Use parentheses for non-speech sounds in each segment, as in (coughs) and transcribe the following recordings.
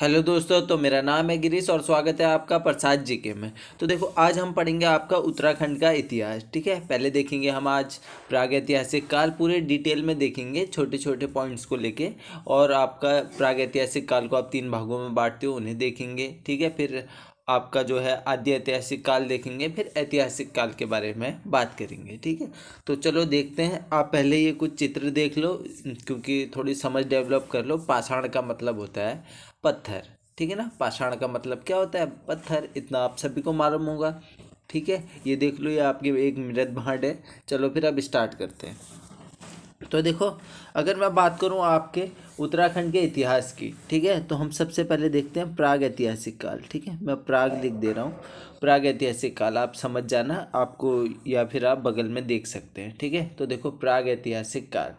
hello दोस्तों तो मेरा नाम है गिरीश और स्वागत है आपका प्रसाद जी के में तो देखो आज हम पढ़ेंगे आपका उत्तराखंड का इतिहास ठीक है पहले देखेंगे हम आज प्रागैतिहासिक काल पूरे डिटेल में देखेंगे छोटे छोटे पॉइंट्स को लेके और आपका प्रागैतिहासिक काल को आप तीन भागों में बांटते हो उन्हें देखेंगे ठीक है फिर आपका जो है आद्य ऐतिहासिक काल देखेंगे फिर ऐतिहासिक काल के बारे में बात करेंगे ठीक है तो चलो देखते हैं आप पहले ये कुछ चित्र देख लो क्योंकि थोड़ी समझ डेवलप कर लो पाषाण का मतलब होता है पत्थर ठीक है ना पाषाण का मतलब क्या होता है पत्थर इतना आप सभी को मालूम होगा ठीक है ये देख लो ये आपकी एक मृत भांड है चलो फिर अब स्टार्ट करते हैं तो देखो अगर मैं बात करूं आपके उत्तराखंड के इतिहास की ठीक है तो हम सबसे पहले देखते हैं प्राग ऐतिहासिक काल ठीक है मैं प्राग लिख दे रहा हूँ प्राग ऐतिहासिक काल आप समझ जाना आपको या फिर आप बगल में देख सकते हैं ठीक है तो देखो प्राग ऐतिहासिक काल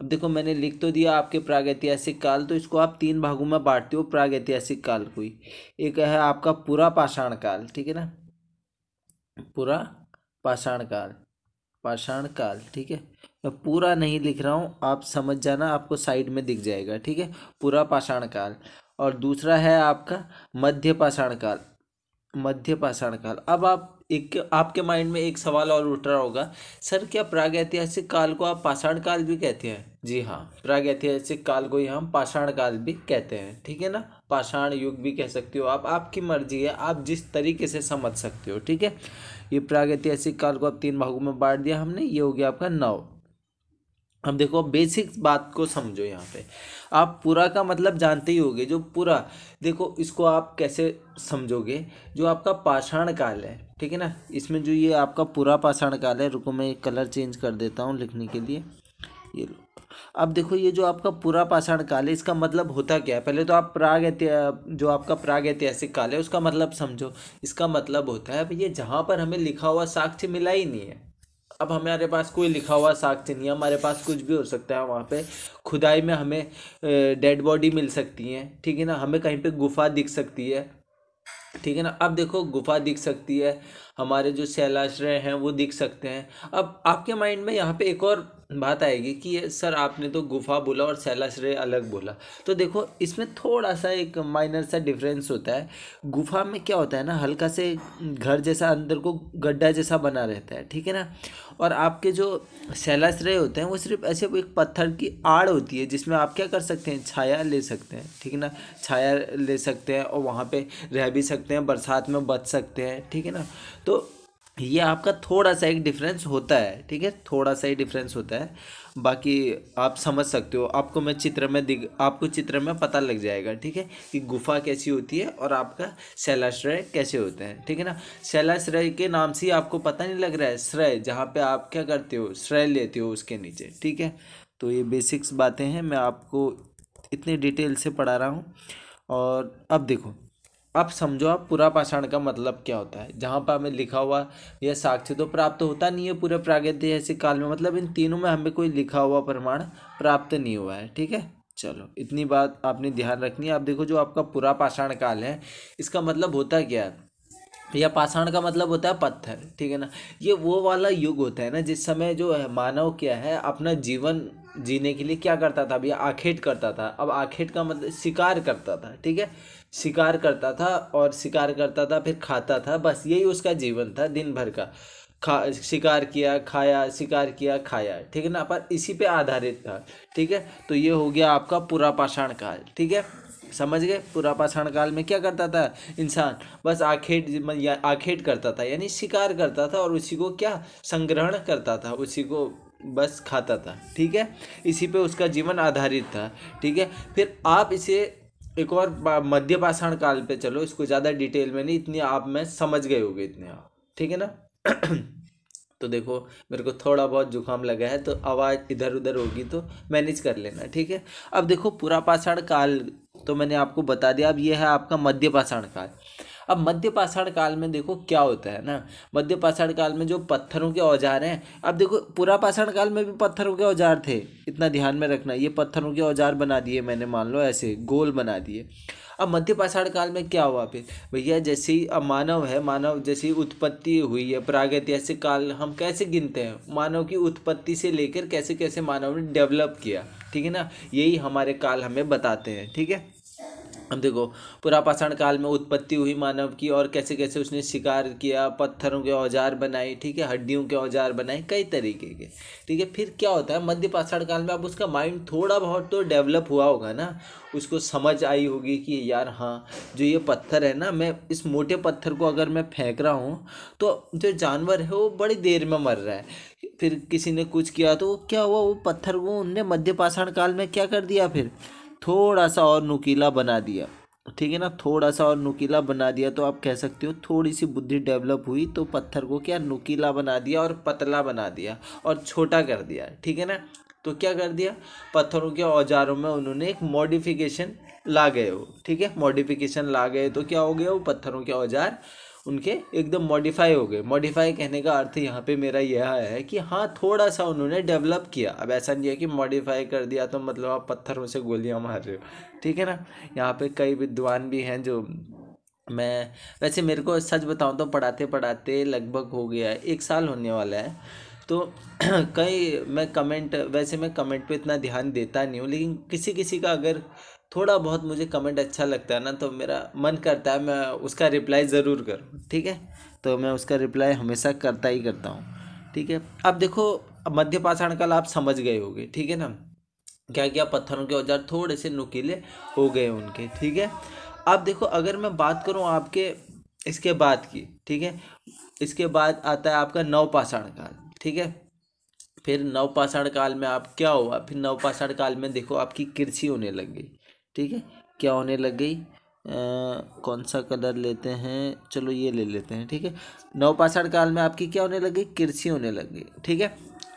अब देखो मैंने लिख तो दिया आपके प्राग ऐतिहासिक काल तो इसको आप तीन भागों में बांटते हो प्राग ऐतिहासिक काल को ही एक है आपका पूरा पाषाण काल ठीक है ना पूरा पाषाण काल पाषाण काल ठीक है मैं पूरा नहीं लिख रहा हूँ आप समझ जाना आपको साइड में दिख जाएगा ठीक है पूरा पाषाण काल और दूसरा है आपका मध्य पाषाण काल मध्य पाषाण काल अब आप एक आपके माइंड में एक सवाल और उठ रहा होगा सर क्या प्राग ऐतिहासिक काल को आप पाषाण काल भी कहते हैं जी हाँ प्राग ऐतिहासिक काल को ही हम पाषाण काल भी कहते हैं ठीक है ना पाषाण युग भी कह सकते हो आप आपकी मर्जी है आप जिस तरीके से समझ सकते हो ठीक है ये प्राग ऐतिहासिक काल को आप तीन भागों में बांट दिया हमने ये हो गया आपका नौ अब देखो बेसिक बात को समझो यहाँ पे आप पूरा का मतलब जानते ही होगे जो पूरा देखो इसको आप कैसे समझोगे जो आपका पाषाण काल है ठीक है ना इसमें जो ये आपका पूरा पाषाण काल है रुको मैं कलर चेंज कर देता हूँ लिखने के लिए ये अब देखो ये जो आपका पूरा पाषाण काल है इसका मतलब होता क्या है पहले तो आप प्राग जो आपका प्राग ऐतिहासिक काल है उसका मतलब समझो इसका मतलब होता है ये जहाँ पर हमें लिखा हुआ साक्ष्य मिला ही नहीं है अब हमारे पास कोई लिखा हुआ साक्ष्य तो नहीं है हमारे पास कुछ भी हो सकता है वहाँ पे खुदाई में हमें डेड बॉडी मिल सकती है ठीक है ना हमें कहीं पे गुफा दिख सकती है ठीक है ना अब देखो गुफा दिख सकती है हमारे जो शैलाश्रय हैं वो दिख सकते हैं अब आपके माइंड में यहाँ पे एक और बात आएगी कि ये सर आपने तो गुफा बोला और सैलाश्रय अलग बोला तो देखो इसमें थोड़ा सा एक माइनर सा डिफरेंस होता है गुफा में क्या होता है ना हल्का से घर जैसा अंदर को गड्ढा जैसा बना रहता है ठीक है ना और आपके जो सैलाश्रय होते हैं वो सिर्फ ऐसे एक पत्थर की आड़ होती है जिसमें आप क्या कर सकते हैं छाया ले सकते हैं ठीक है ना छाया ले सकते हैं और वहाँ पर रह भी सकते हैं बरसात में बच सकते हैं ठीक है ना तो ये आपका थोड़ा सा एक डिफरेंस होता है ठीक है थोड़ा सा ही डिफरेंस होता है बाकी आप समझ सकते हो आपको मैं चित्र में दिख आपको चित्र में पता लग जाएगा ठीक है कि गुफा कैसी होती है और आपका शैलाश्रय कैसे होते हैं ठीक है ना शैलाश्रय के नाम से ही आपको पता नहीं लग रहा है श्रय जहाँ पे आप क्या करते हो श्रय लेते हो उसके नीचे ठीक है तो ये बेसिक्स बातें हैं मैं आपको इतने डिटेल से पढ़ा रहा हूँ और अब देखो अब समझो आप पूरा पाषाण का मतलब क्या होता है जहाँ पर हमें लिखा हुआ यह साक्ष्य तो प्राप्त तो होता नहीं है पूरे प्रागैतिहासिक काल में मतलब इन तीनों में हमें कोई लिखा हुआ प्रमाण प्राप्त नहीं हुआ है ठीक है चलो इतनी बात आपने ध्यान रखनी है आप देखो जो आपका पूरा पाषाण काल है इसका मतलब होता क्या है या पाषाण का मतलब होता है पत्थर ठीक है ना ये वो वाला युग होता है ना जिस समय जो है मानव क्या है अपना जीवन जीने के लिए क्या करता था अभी आखेट करता था अब आखेट का मतलब शिकार करता था ठीक है शिकार करता था और शिकार करता था फिर खाता था बस यही उसका जीवन था दिन भर का खा शिकार किया खाया शिकार किया खाया ठीक है ना पर इसी पे आधारित था ठीक है तो ये हो गया आपका पूरा पाषाण काल ठीक है समझ गए पूरा पाषाण काल में क्या करता था इंसान बस आखेट या आखेट करता था यानी शिकार करता था और उसी को क्या संग्रहण करता था उसी को बस खाता था ठीक है इसी पे उसका जीवन आधारित था ठीक है फिर आप इसे एक और मध्य पाषाण काल पे चलो इसको ज़्यादा डिटेल में नहीं इतनी आप में समझ गए होगे इतने आप ठीक है ना (clears throat) तो देखो मेरे को थोड़ा बहुत जुकाम लगा है तो आवाज़ इधर उधर होगी तो मैनेज कर लेना ठीक है अब देखो पूरा पाषाण काल तो मैंने आपको बता दिया अब ये है आपका मध्य पाषाण काल अब मध्य पाषाण काल में देखो क्या होता है ना मध्य पाषाण काल में जो पत्थरों के औजार हैं अब देखो पूरा पाषाण काल में भी पत्थरों के औजार थे इतना ध्यान में रखना ये पत्थरों के औजार बना दिए मैंने मान लो ऐसे गोल बना दिए अब मध्य पाषाण काल में क्या हुआ फिर भैया जैसे अब मानव है मानव जैसी उत्पत्ति हुई है प्रागैतिहासिक काल हम कैसे गिनते हैं मानव की उत्पत्ति से लेकर कैसे कैसे मानव ने डेवलप किया ठीक है ना यही हमारे काल हमें बताते हैं ठीक है अब देखो पुरापाषाण काल में उत्पत्ति हुई मानव की और कैसे कैसे उसने शिकार किया पत्थरों के औजार बनाए ठीक है हड्डियों के औजार बनाए कई तरीके के ठीक है फिर क्या होता है मध्य पाषाण काल में अब उसका माइंड थोड़ा बहुत तो डेवलप हुआ होगा ना उसको समझ आई होगी कि यार हाँ जो ये पत्थर है ना मैं इस मोटे पत्थर को अगर मैं फेंक रहा हूँ तो जो जानवर है वो बड़ी देर में मर रहा है फिर किसी ने कुछ किया तो क्या हुआ वो पत्थर को उनने मध्य पाषाण काल में क्या कर दिया फिर थोड़ा सा और नुकीला बना दिया ठीक है ना थोड़ा सा और नुकीला बना दिया तो आप कह सकते हो थोड़ी सी बुद्धि डेवलप हुई तो पत्थर को क्या नुकीला बना दिया और पतला बना दिया और छोटा कर दिया ठीक है ना तो क्या कर दिया पत्थरों के औजारों में उन्होंने एक मॉडिफिकेशन ला गए हो ठीक है मॉडिफिकेशन ला गए तो क्या हो गया वो पत्थरों के औजार उनके एकदम मॉडिफाई हो गए मॉडिफाई कहने का अर्थ यहाँ पे मेरा यह है कि हाँ थोड़ा सा उन्होंने डेवलप किया अब ऐसा नहीं है कि मॉडिफाई कर दिया तो मतलब आप पत्थरों से गोलियाँ मार रहे हो ठीक है ना यहाँ पे कई विद्वान भी हैं जो मैं वैसे मेरे को सच बताऊँ तो पढ़ाते पढ़ाते लगभग हो गया है एक साल होने वाला है तो (clears throat) कई मैं कमेंट वैसे मैं कमेंट पे इतना ध्यान देता नहीं हूँ लेकिन किसी किसी का अगर थोड़ा बहुत मुझे कमेंट अच्छा लगता है ना तो मेरा मन करता है मैं उसका रिप्लाई ज़रूर करूँ ठीक है तो मैं उसका रिप्लाई हमेशा करता ही करता हूँ ठीक है अब देखो मध्य पाषाण काल आप समझ गए होगे ठीक है ना क्या क्या पत्थरों के औजार थोड़े से नुकीले हो गए उनके ठीक है अब देखो अगर मैं बात करूँ आपके इसके बाद की ठीक है इसके बाद आता है आपका नवपाषाण काल ठीक है फिर नवपाषाण काल में आप क्या हुआ फिर नवपाषाण काल में देखो आपकी कृषि होने लग गई ठीक है क्या होने लग गई कौन सा कलर लेते हैं चलो ये ले लेते हैं ठीक है नवपाषाण काल में आपकी क्या होने लग गई कृषि होने लग गई ठीक है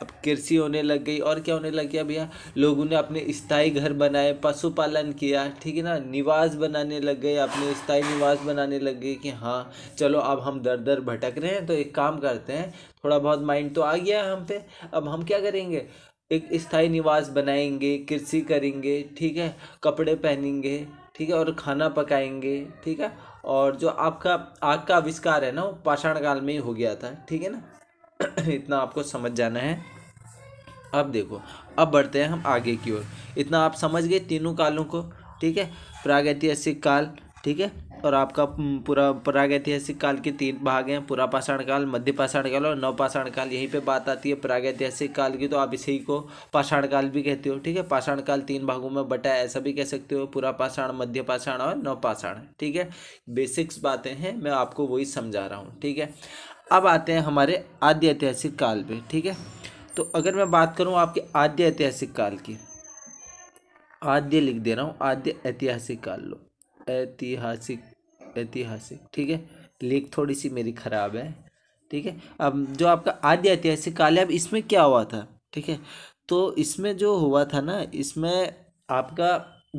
अब कृषि होने लग गई और क्या होने लग गया भैया लोगों ने अपने स्थायी घर बनाए पशुपालन किया ठीक है ना निवास बनाने लग गए अपने स्थाई निवास बनाने लग गए कि हाँ चलो अब हम दर दर भटक रहे हैं तो एक काम करते हैं थोड़ा बहुत माइंड तो आ गया है हम पे अब हम क्या करेंगे एक स्थायी निवास बनाएंगे कृषि करेंगे ठीक है कपड़े पहनेंगे ठीक है और खाना पकाएंगे ठीक है और जो आपका आग का आविष्कार है ना वो पाषाण काल में ही हो गया था ठीक है ना (clears throat) इतना आपको समझ जाना है अब देखो अब बढ़ते हैं हम आगे की ओर इतना आप समझ गए तीनों कालों को ठीक है प्रागैतिहासिक काल ठीक है और आपका हम्म, पूरा प्रागैतिहासिक काल के तीन भाग हैं पूरा पाषाण काल मध्य पाषाण काल और नवपाषाण काल यहीं पे बात आती है प्रागैतिहासिक काल की तो आप इसी को पाषाण काल भी कहते हो ठीक है पाषाण काल तीन भागों में बटा ऐसा भी कह सकते हो पूरा पाषाण मध्य पाषाण और नवपाषाण ठीक है बेसिक्स बातें हैं मैं आपको वही समझा रहा हूँ ठीक है अब आते हैं हमारे आद्य ऐतिहासिक काल पर ठीक है तो अगर मैं बात करूँ आपके आद्य ऐतिहासिक काल की आद्य लिख दे रहा हूँ आद्य ऐतिहासिक काल लो ऐतिहासिक ऐतिहासिक ठीक है लिख थोड़ी सी मेरी ख़राब है ठीक है अब जो आपका आदि ऐतिहासिक काल है अब इसमें क्या हुआ था ठीक है तो इसमें जो हुआ था ना इसमें आपका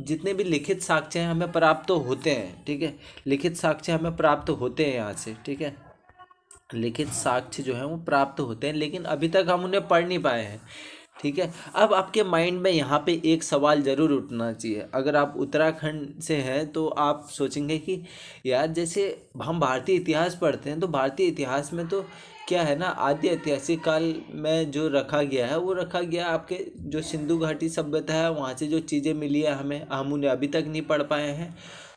जितने भी लिखित साक्ष्य हैं हमें प्राप्त तो होते हैं ठीक है लिखित साक्ष्य हमें प्राप्त तो होते हैं यहाँ से ठीक है लिखित साक्ष्य जो है वो प्राप्त होते हैं लेकिन अभी तक हम उन्हें पढ़ नहीं पाए हैं ठीक है अब आपके माइंड में यहाँ पे एक सवाल ज़रूर उठना चाहिए अगर आप उत्तराखंड से हैं तो आप सोचेंगे कि यार जैसे हम भारतीय इतिहास पढ़ते हैं तो भारतीय इतिहास में तो क्या है ना आदि ऐतिहासिक काल में जो रखा गया है वो रखा गया आपके जो सिंधु घाटी सभ्यता है वहाँ से जो चीज़ें मिली है हमें हम उन्हें अभी तक नहीं पढ़ पाए हैं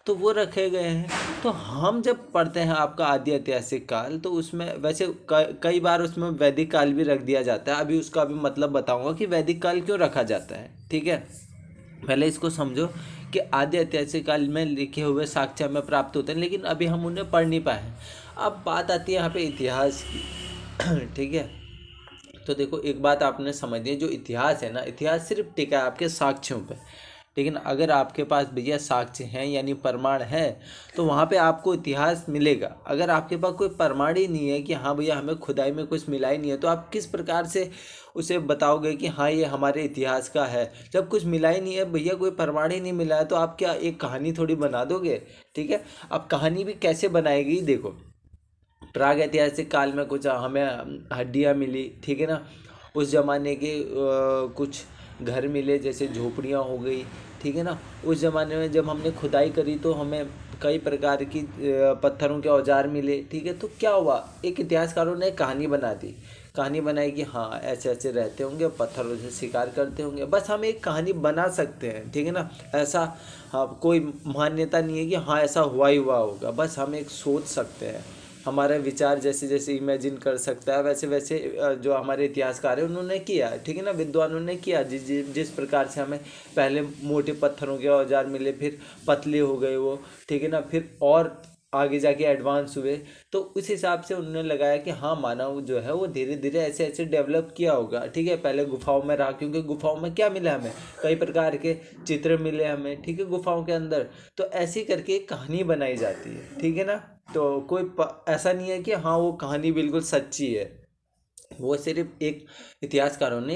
तो वो रखे गए हैं तो हम जब पढ़ते हैं आपका आदि ऐतिहासिक काल तो उसमें वैसे कई बार उसमें वैदिक काल भी रख दिया जाता है अभी उसका भी मतलब बताऊंगा कि वैदिक काल क्यों रखा जाता है ठीक है पहले इसको समझो कि आदि ऐतिहासिक काल में लिखे हुए साक्ष्य हमें प्राप्त होते हैं लेकिन अभी हम उन्हें पढ़ नहीं पाए अब बात आती है यहाँ पे इतिहास की (clears throat) ठीक है तो देखो एक बात आपने समझ ली जो इतिहास है ना इतिहास सिर्फ टिका है आपके साक्ष्यों पर लेकिन अगर आपके पास भैया साक्ष्य हैं यानी प्रमाण है तो वहाँ पे आपको इतिहास मिलेगा अगर आपके पास कोई प्रमाण ही नहीं है कि हाँ भैया हमें खुदाई में कुछ मिला ही नहीं है तो आप किस प्रकार से उसे बताओगे कि हाँ ये हमारे इतिहास का है जब कुछ मिला ही नहीं है भैया कोई प्रमाण ही नहीं मिला है तो आप क्या एक कहानी थोड़ी बना दोगे ठीक है अब कहानी भी कैसे बनाएगी देखो प्राग ऐतिहासिक काल में कुछ हमें हड्डियाँ मिली ठीक है ना उस ज़माने के आ, कुछ घर मिले जैसे झोपड़ियाँ हो गई ठीक है ना उस ज़माने में जब हमने खुदाई करी तो हमें कई प्रकार की पत्थरों के औजार मिले ठीक है तो क्या हुआ एक इतिहासकारों ने कहानी बना दी कहानी बनाई कि हाँ ऐसे ऐसे रहते होंगे पत्थरों से शिकार करते होंगे बस हम एक कहानी बना सकते हैं ठीक है ना ऐसा हाँ, कोई मान्यता नहीं है कि हाँ ऐसा हुआ ही हुआ होगा बस हम एक सोच सकते हैं हमारे विचार जैसे जैसे इमेजिन कर सकता है वैसे वैसे जो हमारे इतिहासकार हैं उन्होंने किया ठीक है ना विद्वानों ने किया जिस जि, जिस प्रकार से हमें पहले मोटे पत्थरों के औजार मिले फिर पतले हो गए वो ठीक है ना फिर और आगे जाके एडवांस हुए तो उस हिसाब से उन्होंने लगाया कि हाँ मानव जो है वो धीरे धीरे ऐसे ऐसे डेवलप किया होगा ठीक है पहले गुफाओं में रहा क्योंकि गुफाओं में क्या मिला हमें कई प्रकार के चित्र मिले हमें ठीक है गुफाओं के अंदर तो ऐसी करके एक कहानी बनाई जाती है ठीक है ना तो कोई ऐसा नहीं है कि हाँ वो कहानी बिल्कुल सच्ची है वो सिर्फ एक इतिहासकारों ने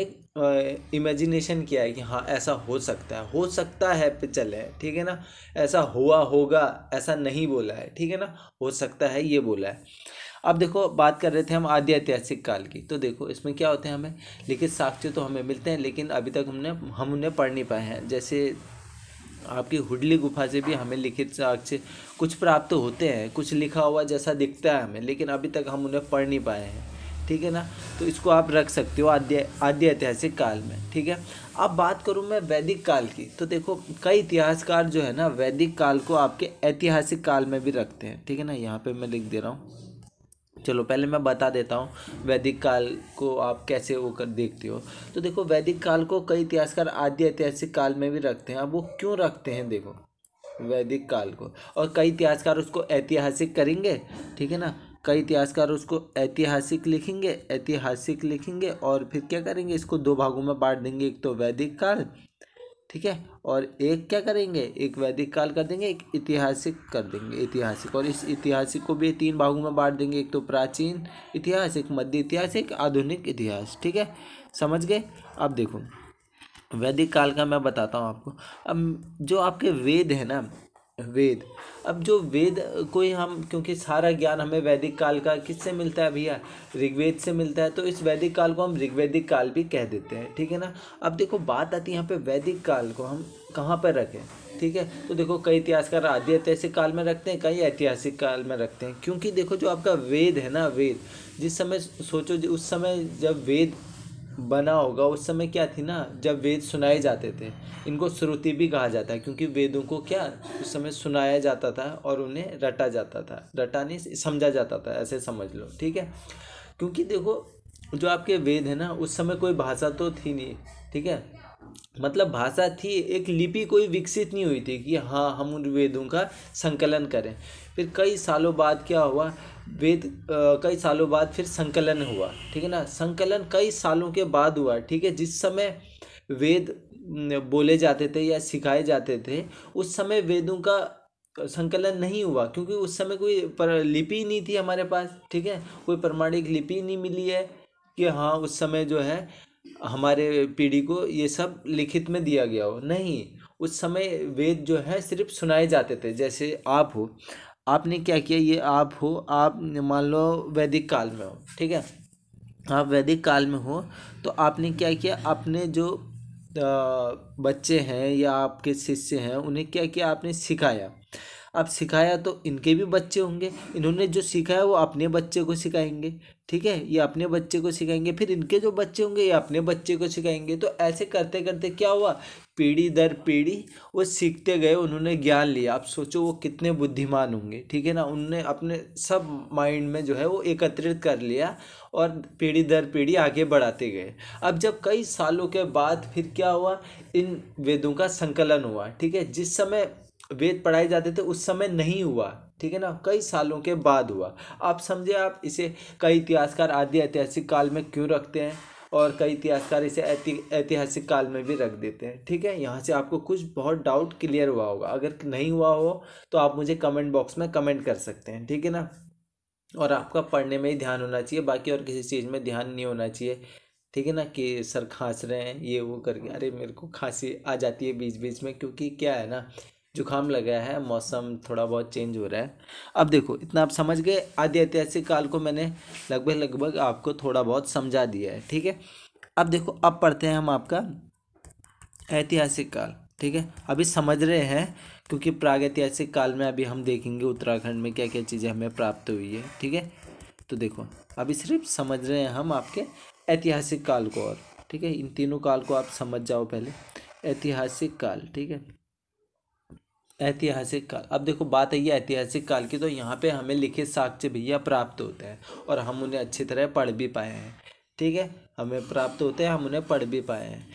इमेजिनेशन किया है कि हाँ ऐसा हो सकता है हो सकता है पे चले ठीक है ना ऐसा हुआ होगा ऐसा नहीं बोला है ठीक है ना हो सकता है ये बोला है अब देखो बात कर रहे थे हम आदि ऐतिहासिक काल की तो देखो इसमें क्या होते हैं हमें लिखित साक्ष्य तो हमें मिलते हैं लेकिन अभी तक हमने हम उन्हें पढ़ नहीं पाए हैं जैसे आपकी हुडली गुफा से भी हमें लिखित साक्ष्य कुछ प्राप्त होते हैं कुछ लिखा हुआ जैसा दिखता है हमें लेकिन अभी तक हम उन्हें पढ़ नहीं पाए हैं ठीक है ना तो इसको आप रख सकते हो आद्य आद्य ऐतिहासिक काल में ठीक है अब बात करूँ मैं वैदिक काल की तो देखो कई इतिहासकार जो है ना वैदिक काल को आपके ऐतिहासिक काल में भी रखते हैं ठीक है ना यहाँ पे मैं लिख दे रहा हूँ चलो पहले मैं बता देता हूँ वैदिक काल को आप कैसे वो कर देखते हो तो देखो वैदिक काल को कई इतिहासकार आदि ऐतिहासिक काल में भी रखते हैं अब वो क्यों रखते हैं देखो वैदिक काल को और कई इतिहासकार उसको ऐतिहासिक करेंगे ठीक है ना कई इतिहासकार उसको ऐतिहासिक लिखेंगे ऐतिहासिक लिखेंगे और फिर क्या करेंगे इसको दो भागों में बांट देंगे एक तो वैदिक काल ठीक है और एक क्या करेंगे एक वैदिक काल कर देंगे एक ऐतिहासिक कर देंगे ऐतिहासिक और इस ऐतिहासिक को भी तीन भागों में बांट देंगे एक तो प्राचीन इतिहास एक मध्य इतिहास एक आधुनिक इतिहास ठीक है समझ गए अब देखो वैदिक काल का मैं बताता हूँ आपको अब जो आपके वेद हैं ना वेद अब जो वेद कोई हम क्योंकि सारा ज्ञान हमें वैदिक काल का किससे मिलता है भैया ऋग्वेद से मिलता है तो इस वैदिक काल को हम ऋग्वैदिक काल भी कह देते हैं ठीक है ना अब देखो बात आती है यहाँ पे वैदिक काल को हम कहाँ पर रखें ठीक है तो देखो कई इतिहासकार आदि ऐतिहासिक काल में रखते हैं कई ऐतिहासिक काल में रखते हैं क्योंकि देखो जो आपका वेद है ना वेद जिस समय सोचो उस समय जब वेद बना होगा उस समय क्या थी ना जब वेद सुनाए जाते थे इनको श्रुति भी कहा जाता है क्योंकि वेदों को क्या उस समय सुनाया जाता था और उन्हें रटा जाता था रटा नहीं समझा जाता था ऐसे समझ लो ठीक है क्योंकि देखो जो आपके वेद है ना उस समय कोई भाषा तो थी नहीं ठीक है मतलब भाषा थी एक लिपि कोई विकसित नहीं हुई थी कि हाँ हम उन वेदों का संकलन करें फिर कई सालों बाद क्या हुआ वेद कई सालों बाद फिर संकलन हुआ ठीक है ना संकलन कई सालों के बाद हुआ ठीक है जिस समय वेद बोले जाते थे या सिखाए जाते थे उस समय वेदों का संकलन नहीं हुआ क्योंकि उस समय कोई पर लिपि नहीं थी हमारे पास ठीक है कोई प्रमाणिक लिपि नहीं मिली है कि हाँ उस समय जो है हमारे पीढ़ी को ये सब लिखित में दिया गया हो नहीं उस समय वेद जो है सिर्फ सुनाए जाते थे जैसे आप हो आपने क्या किया ये आप हो आप मान लो वैदिक काल में हो ठीक है आप वैदिक काल में हो तो आपने क्या किया अपने जो बच्चे हैं या आपके शिष्य हैं उन्हें क्या किया आपने सिखाया आप सिखाया तो इनके भी बच्चे होंगे इन्होंने जो सिखाया वो अपने बच्चे को सिखाएंगे ठीक है ये अपने बच्चे को सिखाएंगे फिर इनके जो बच्चे होंगे ये अपने बच्चे को सिखाएंगे तो ऐसे करते करते क्या हुआ पीढ़ी दर पीढ़ी वो सीखते गए उन्होंने ज्ञान लिया आप सोचो वो कितने बुद्धिमान होंगे ठीक है ना उनने अपने सब माइंड में जो है वो एकत्रित कर लिया और पीढ़ी दर पीढ़ी आगे बढ़ाते गए अब जब कई सालों के बाद फिर क्या हुआ इन वेदों का संकलन हुआ ठीक है जिस समय वेद पढ़ाए जाते थे उस समय नहीं हुआ ठीक है ना कई सालों के बाद हुआ आप समझे आप इसे कई इतिहासकार आदि ऐतिहासिक काल में क्यों रखते हैं और कई इतिहासकार इसे ऐतिहासिक काल में भी रख देते हैं ठीक है यहाँ से आपको कुछ बहुत डाउट क्लियर हुआ होगा अगर नहीं हुआ हो तो आप मुझे कमेंट बॉक्स में कमेंट कर सकते हैं ठीक है ना और आपका पढ़ने में ही ध्यान होना चाहिए बाकी और किसी चीज़ में ध्यान नहीं होना चाहिए ठीक है ना कि सर खांस रहे हैं ये वो करके अरे मेरे को खांसी आ जाती है बीच बीच में क्योंकि क्या है ना जुकाम लगा है मौसम थोड़ा बहुत चेंज हो रहा है अब देखो इतना आप समझ गए आदि ऐतिहासिक काल को मैंने लगभग लगभग आपको थोड़ा बहुत समझा दिया है ठीक है अब देखो अब पढ़ते हैं हम आपका ऐतिहासिक काल ठीक है अभी समझ रहे हैं क्योंकि प्रागैतिहासिक काल में अभी हम देखेंगे उत्तराखंड में क्या क्या चीज़ें हमें प्राप्त हुई है ठीक है तो देखो अभी सिर्फ समझ रहे हैं हम आपके ऐतिहासिक काल को और ठीक है इन तीनों काल को आप समझ जाओ पहले ऐतिहासिक काल ठीक है ऐतिहासिक काल अब देखो बात है ये ऐतिहासिक काल की तो यहाँ पे हमें लिखे साक्ष्य भैया प्राप्त होते हैं और हम उन्हें अच्छी तरह पढ़ भी पाए हैं ठीक है हमें प्राप्त होते हैं हम उन्हें पढ़ भी पाए हैं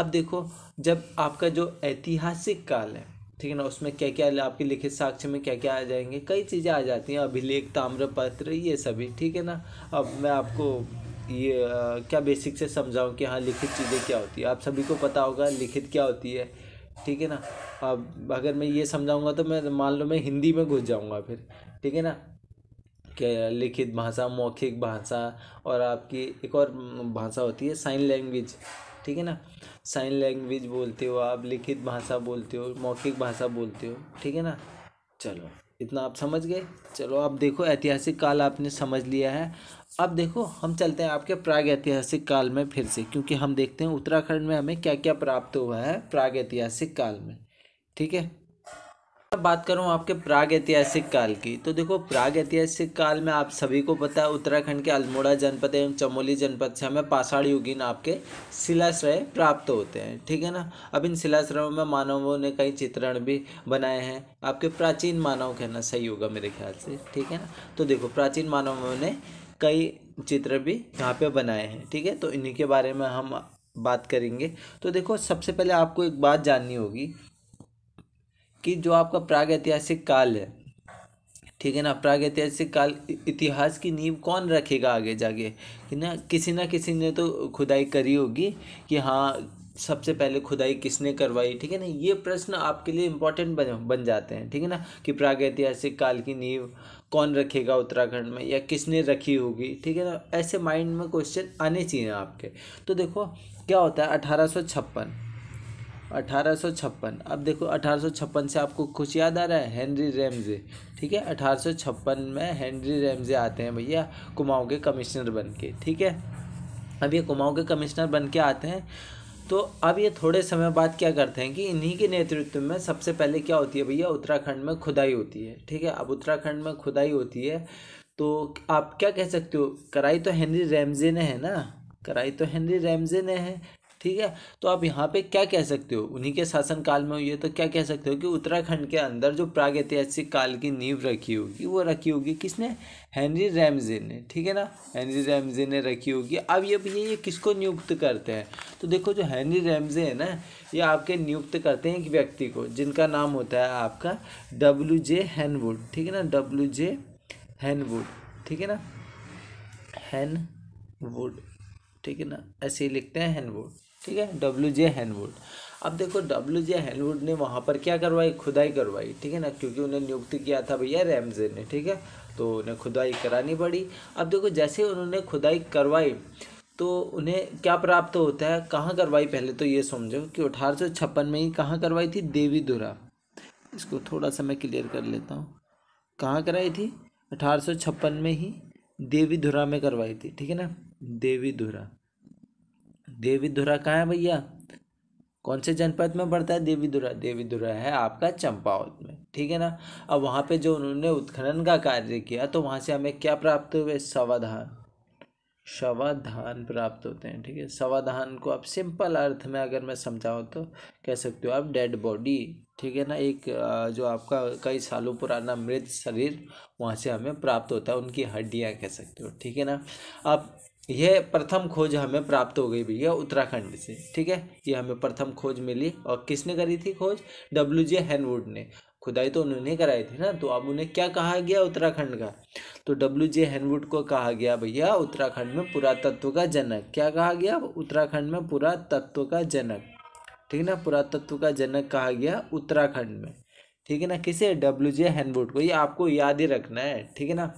अब देखो जब आपका जो ऐतिहासिक काल है ठीक है ना उसमें क्या क्या आपके लिखित साक्ष्य में क्या क्या आ जाएंगे कई चीज़ें आ जाती हैं अभिलेख ताम्रपत्र ये सभी ठीक है ना अब मैं आपको ये आ, क्या बेसिक से समझाऊँ कि हाँ लिखित चीज़ें क्या होती है आप सभी को पता होगा लिखित क्या होती है ठीक है ना अब अगर मैं ये समझाऊंगा तो मैं मान लो मैं हिंदी में घुस जाऊंगा फिर ठीक है ना क्या लिखित भाषा मौखिक भाषा और आपकी एक और भाषा होती है साइन लैंग्वेज ठीक है ना साइन लैंग्वेज बोलते हो आप लिखित भाषा बोलते हो मौखिक भाषा बोलते हो ठीक है ना चलो इतना आप समझ गए चलो आप देखो ऐतिहासिक काल आपने समझ लिया है अब देखो हम चलते हैं आपके प्रागैतिहासिक काल में फिर से क्योंकि हम देखते हैं उत्तराखंड में हमें क्या क्या प्राप्त हुआ है प्रागैतिहासिक काल में ठीक है अब बात करूँ आपके प्रागैतिहासिक काल की तो देखो प्रागैतिहासिक काल में आप सभी को पता है उत्तराखंड के अल्मोड़ा जनपद एवं चमोली जनपद से हमें पाषाण युगीन आपके शिलाश्रय प्राप्त होते हैं ठीक है ना अब इन शिलाश्रयों में मानवों ने कई चित्रण भी बनाए हैं आपके प्राचीन मानव कहना सही होगा मेरे ख्याल से ठीक है ना तो देखो प्राचीन मानवों ने कई चित्र भी यहाँ पे बनाए हैं ठीक है तो इन्हीं के बारे में हम बात करेंगे तो देखो सबसे पहले आपको एक बात जाननी होगी कि जो आपका प्राग ऐतिहासिक काल है ठीक है ना प्राग ऐतिहासिक काल इतिहास की नींव कौन रखेगा आगे जाके कि ना किसी ना किसी ने तो खुदाई करी होगी कि हाँ सबसे पहले खुदाई किसने करवाई ठीक है ना ये प्रश्न आपके लिए इम्पोर्टेंट बन बन जाते हैं ठीक है ना कि प्राग ऐतिहासिक काल की नींव कौन रखेगा उत्तराखंड में या किसने रखी होगी ठीक है ना ऐसे माइंड में क्वेश्चन आने चाहिए आपके तो देखो क्या होता है अठारह अठारह सौ छप्पन अब देखो अठारह सौ छप्पन से आपको कुछ याद आ रहा है हेनरी रेमजे ठीक है अठारह सौ छप्पन में हेनरी रेमजे आते हैं भैया कुमाऊँ के कमिश्नर बन के ठीक है अब ये कुमाऊँ के कमिश्नर बन के आते हैं तो अब ये थोड़े समय बाद क्या करते हैं कि इन्हीं के नेतृत्व में सबसे पहले क्या होती है भैया उत्तराखंड में खुदाई होती है ठीक है अब उत्तराखंड में खुदाई होती है तो आप क्या कह सकते हो कराई तो हेनरी रैमजे ने है ना कराई तो हेनरी रैमजे ने है ठीक है तो आप यहाँ पे क्या कह सकते हो उन्हीं के शासनकाल में हुई है तो क्या कह सकते हो कि उत्तराखंड के अंदर जो प्रागैतिहासिक काल की नींव रखी होगी वो रखी होगी किसने हेनरी रैमजे ने ठीक है ना हेनरी रैमजे ने रखी होगी अब ये भैया ये किसको नियुक्त करते हैं तो देखो जो हेनरी रैमजे है ना ये आपके नियुक्त करते हैं एक व्यक्ति को जिनका नाम होता है आपका डब्ल्यू जे हैनवुड ठीक है ना डब्ल्यू जे हैनवुड ठीक है ना हैनवुड ठीक है ना ऐसे ही लिखते हैं हैनवुड ठीक है डब्ल्यू जे हैनवुड अब देखो डब्ल्यू जे हैनवुड ने वहाँ पर क्या करवाई खुदाई करवाई ठीक है ना क्योंकि उन्हें नियुक्त किया था भैया रैमजे ने ठीक है तो उन्हें खुदाई करानी पड़ी अब देखो जैसे उन्होंने खुदाई करवाई तो उन्हें क्या प्राप्त होता है कहाँ करवाई पहले तो ये समझो कि अठारह में ही कहाँ करवाई थी देवी दुरा इसको थोड़ा सा मैं क्लियर कर लेता हूँ कहाँ कराई थी अठारह में ही देवी धुरा में करवाई थी ठीक है ना देवी धुरा देवीधुरा कहाँ है भैया कौन से जनपद में पड़ता है देवीधुरा देवीधुरा है आपका चंपावत में ठीक है ना अब वहाँ पे जो उन्होंने उत्खनन का कार्य किया तो वहाँ से हमें क्या प्राप्त हुए सवाधान शवाधान प्राप्त होते हैं ठीक है सवाधान को आप सिंपल अर्थ में अगर मैं समझाऊँ तो कह सकते हो आप डेड बॉडी ठीक है ना एक जो आपका कई सालों पुराना मृत शरीर वहाँ से हमें प्राप्त होता है उनकी हड्डियाँ कह सकते हो ठीक है ना अब यह प्रथम खोज हमें प्राप्त हो गई भैया उत्तराखंड से ठीक है ये हमें प्रथम खोज मिली और किसने करी थी खोज डब्ल्यू जे हैनवुड ने खुदाई तो उन्होंने कराई थी ना तो अब उन्हें क्या कहा गया उत्तराखंड का तो डब्ल्यू जे हैनवुड को कहा गया भैया उत्तराखंड में पुरातत्व का जनक क्या कहा गया उत्तराखंड में पुरातत्व का जनक ठीक है ना पुरातत्व का जनक कहा गया उत्तराखंड में ठीक है ना किसे डब्ल्यू जे हैनवुड को ये आपको याद ही रखना है ठीक है ना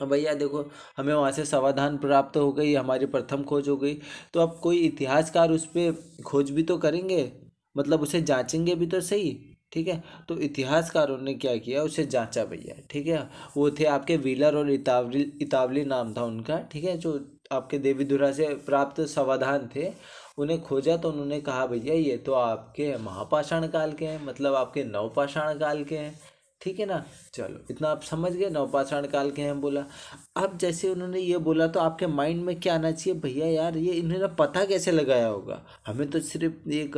तो भैया देखो हमें वहाँ से समाधान प्राप्त हो गई हमारी प्रथम खोज हो गई तो अब कोई इतिहासकार उस पर खोज भी तो करेंगे मतलब उसे जांचेंगे भी तो सही ठीक है तो इतिहासकारों ने क्या किया उसे जांचा भैया ठीक है वो थे आपके व्हीलर और इतावली इतावली नाम था उनका ठीक है जो आपके देवीधुरा से प्राप्त समाधान थे उन्हें खोजा तो उन्होंने कहा भैया ये तो आपके महापाषाण काल के हैं मतलब आपके नवपाषाण काल के हैं ठीक है ना चलो इतना आप समझ गए नवपाषाण काल के हैं बोला अब जैसे उन्होंने ये बोला तो आपके माइंड में क्या आना चाहिए भैया यार ये इन्होंने पता कैसे लगाया होगा हमें तो सिर्फ एक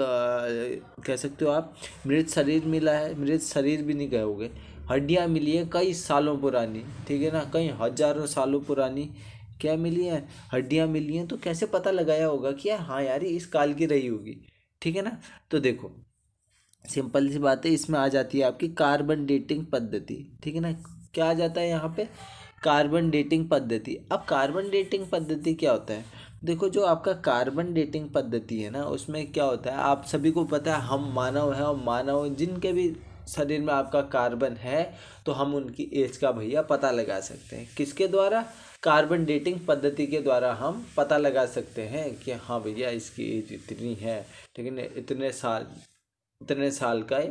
कह सकते हो आप मृत शरीर मिला है मृत शरीर भी नहीं कहोगे हड्डियाँ मिली हैं कई सालों पुरानी ठीक है ना कई हजारों सालों पुरानी क्या मिली है हड्डियाँ मिली हैं तो कैसे पता लगाया होगा कि यार हाँ यार इस काल की रही होगी ठीक है ना तो देखो सिंपल सी बात है इसमें आ जाती है आपकी कार्बन डेटिंग पद्धति ठीक है ना क्या आ जाता है यहाँ पे कार्बन डेटिंग पद्धति अब कार्बन डेटिंग पद्धति क्या होता है देखो जो आपका कार्बन डेटिंग पद्धति है ना उसमें क्या होता है आप सभी को पता है हम मानव हैं और मानव जिनके भी शरीर में आपका कार्बन है तो हम उनकी एज का भैया पता लगा सकते हैं किसके द्वारा कार्बन डेटिंग पद्धति के द्वारा हम पता लगा सकते हैं कि हाँ भैया इसकी एज इतनी है ठीक है इतने साल इतने साल का है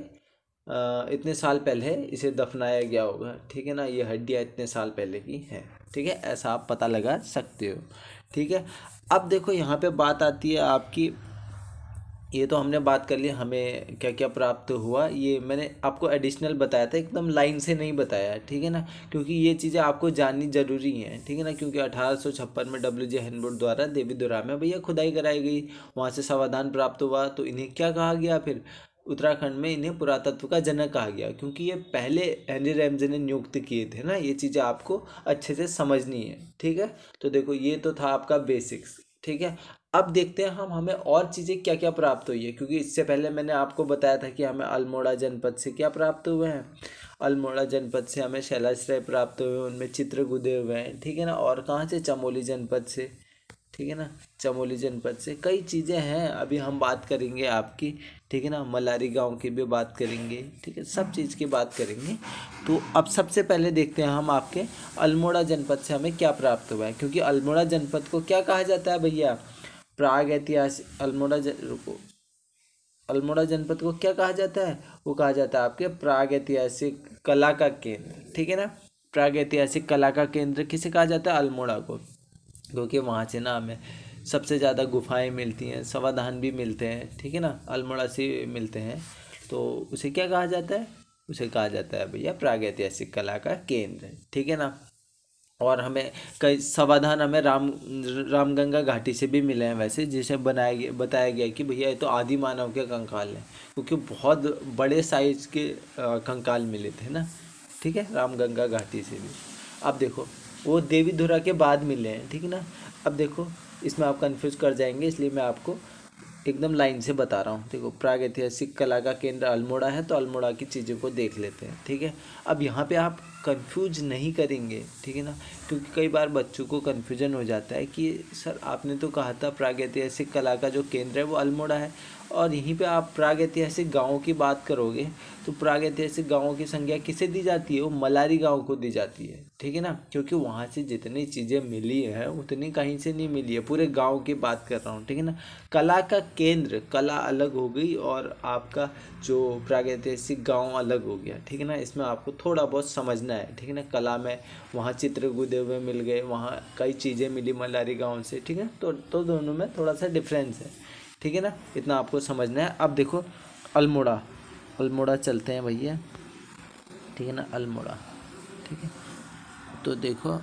इतने साल पहले इसे दफनाया गया होगा ठीक है ना ये हड्डियाँ इतने साल पहले की हैं ठीक है ऐसा आप पता लगा सकते हो ठीक है अब देखो यहाँ पे बात आती है आपकी ये तो हमने बात कर ली हमें क्या क्या प्राप्त हुआ ये मैंने आपको एडिशनल बताया था एकदम लाइन से नहीं बताया ठीक है ना क्योंकि ये चीज़ें आपको जाननी जरूरी हैं ठीक है ना क्योंकि अठारह में डब्ल्यू जे हेनबोर्ड द्वारा देवी दुरा में भैया खुदाई कराई गई वहाँ से समाधान प्राप्त हुआ तो इन्हें क्या कहा गया फिर उत्तराखंड में इन्हें पुरातत्व का जनक कहा गया क्योंकि ये पहले हेनरी रैमजे ने नियुक्त किए थे ना ये चीज़ें आपको अच्छे से समझनी है ठीक है तो देखो ये तो था आपका बेसिक्स ठीक है अब देखते हैं हम हमें और चीज़ें क्या क्या प्राप्त हुई है क्योंकि इससे पहले मैंने आपको बताया था कि हमें अल्मोड़ा जनपद से क्या प्राप्त हुए हैं अल्मोड़ा जनपद से हमें शैलाश्रय प्राप्त हुए हैं उनमें चित्र गुदे हुए हैं ठीक है ना और कहाँ से चमोली जनपद से ठीक है ना चमोली जनपद से कई चीज़ें हैं अभी हम बात करेंगे आपकी ठीक है ना मलारी गांव की भी बात करेंगे ठीक है सब चीज़ की बात करेंगे तो अब सबसे पहले देखते हैं हम आपके अल्मोड़ा जनपद से हमें क्या प्राप्त हुआ है क्योंकि अल्मोड़ा जनपद को क्या कहा जाता है भैया प्राग ऐतिहासिक अल्मोड़ा जन रुको अल्मोड़ा जनपद को क्या कहा जाता है वो कहा जाता है आपके प्राग ऐतिहासिक कला का केंद्र ठीक है ना प्राग ऐतिहासिक कला का केंद्र किसे कहा जाता है अल्मोड़ा को क्योंकि वहाँ से ना हमें सबसे ज़्यादा गुफाएं मिलती हैं सवाधान भी मिलते हैं ठीक है ना से मिलते हैं तो उसे क्या कहा जाता है उसे कहा जाता है भैया प्रागैतिहासिक कला का केंद्र ठीक है ना और हमें कई समाधान हमें राम रामगंगा घाटी से भी मिले हैं वैसे जिसे बनाया गया बताया गया कि भैया ये तो आदि मानव के कंकाल हैं क्योंकि बहुत बड़े साइज के कंकाल मिले थे ना ठीक है रामगंगा घाटी से भी अब देखो वो देवी धुरा के बाद मिले हैं ठीक है ना अब देखो इसमें आप कन्फ्यूज कर जाएंगे इसलिए मैं आपको एकदम लाइन से बता रहा हूँ देखो ऐतिहासिक कला का केंद्र अल्मोड़ा है तो अल्मोड़ा की चीज़ों को देख लेते हैं ठीक है अब यहाँ पे आप कंफ्यूज नहीं करेंगे ठीक है ना क्योंकि कई बार बच्चों को कन्फ्यूजन हो जाता है कि सर आपने तो कहा था प्रागैतिहासिक कला का जो केंद्र है वो अल्मोड़ा है और यहीं पे आप प्रागैतिहासिक गाँव की बात करोगे तो प्रागैतिहासिक गाँव की संज्ञा किसे दी जाती है वो मलारी गाँव को दी जाती है ठीक है ना क्योंकि वहाँ से जितनी चीज़ें मिली है उतनी कहीं से नहीं मिली है पूरे गाँव की बात कर रहा हूँ ठीक है ना कला का केंद्र कला अलग हो गई और आपका जो प्रागैतिहासिक गाँव अलग हो गया ठीक है ना इसमें आपको थोड़ा बहुत समझना है ठीक है ना कला में वहाँ चित्रकूद हुए मिल गए वहाँ कई चीज़ें मिली मल्लारी गांव से ठीक है तो तो दोनों में थोड़ा सा डिफरेंस है ठीक है ना इतना आपको समझना है अब देखो अल्मोड़ा अल्मोड़ा चलते हैं भैया ठीक है ना अल्मोड़ा ठीक है तो देखो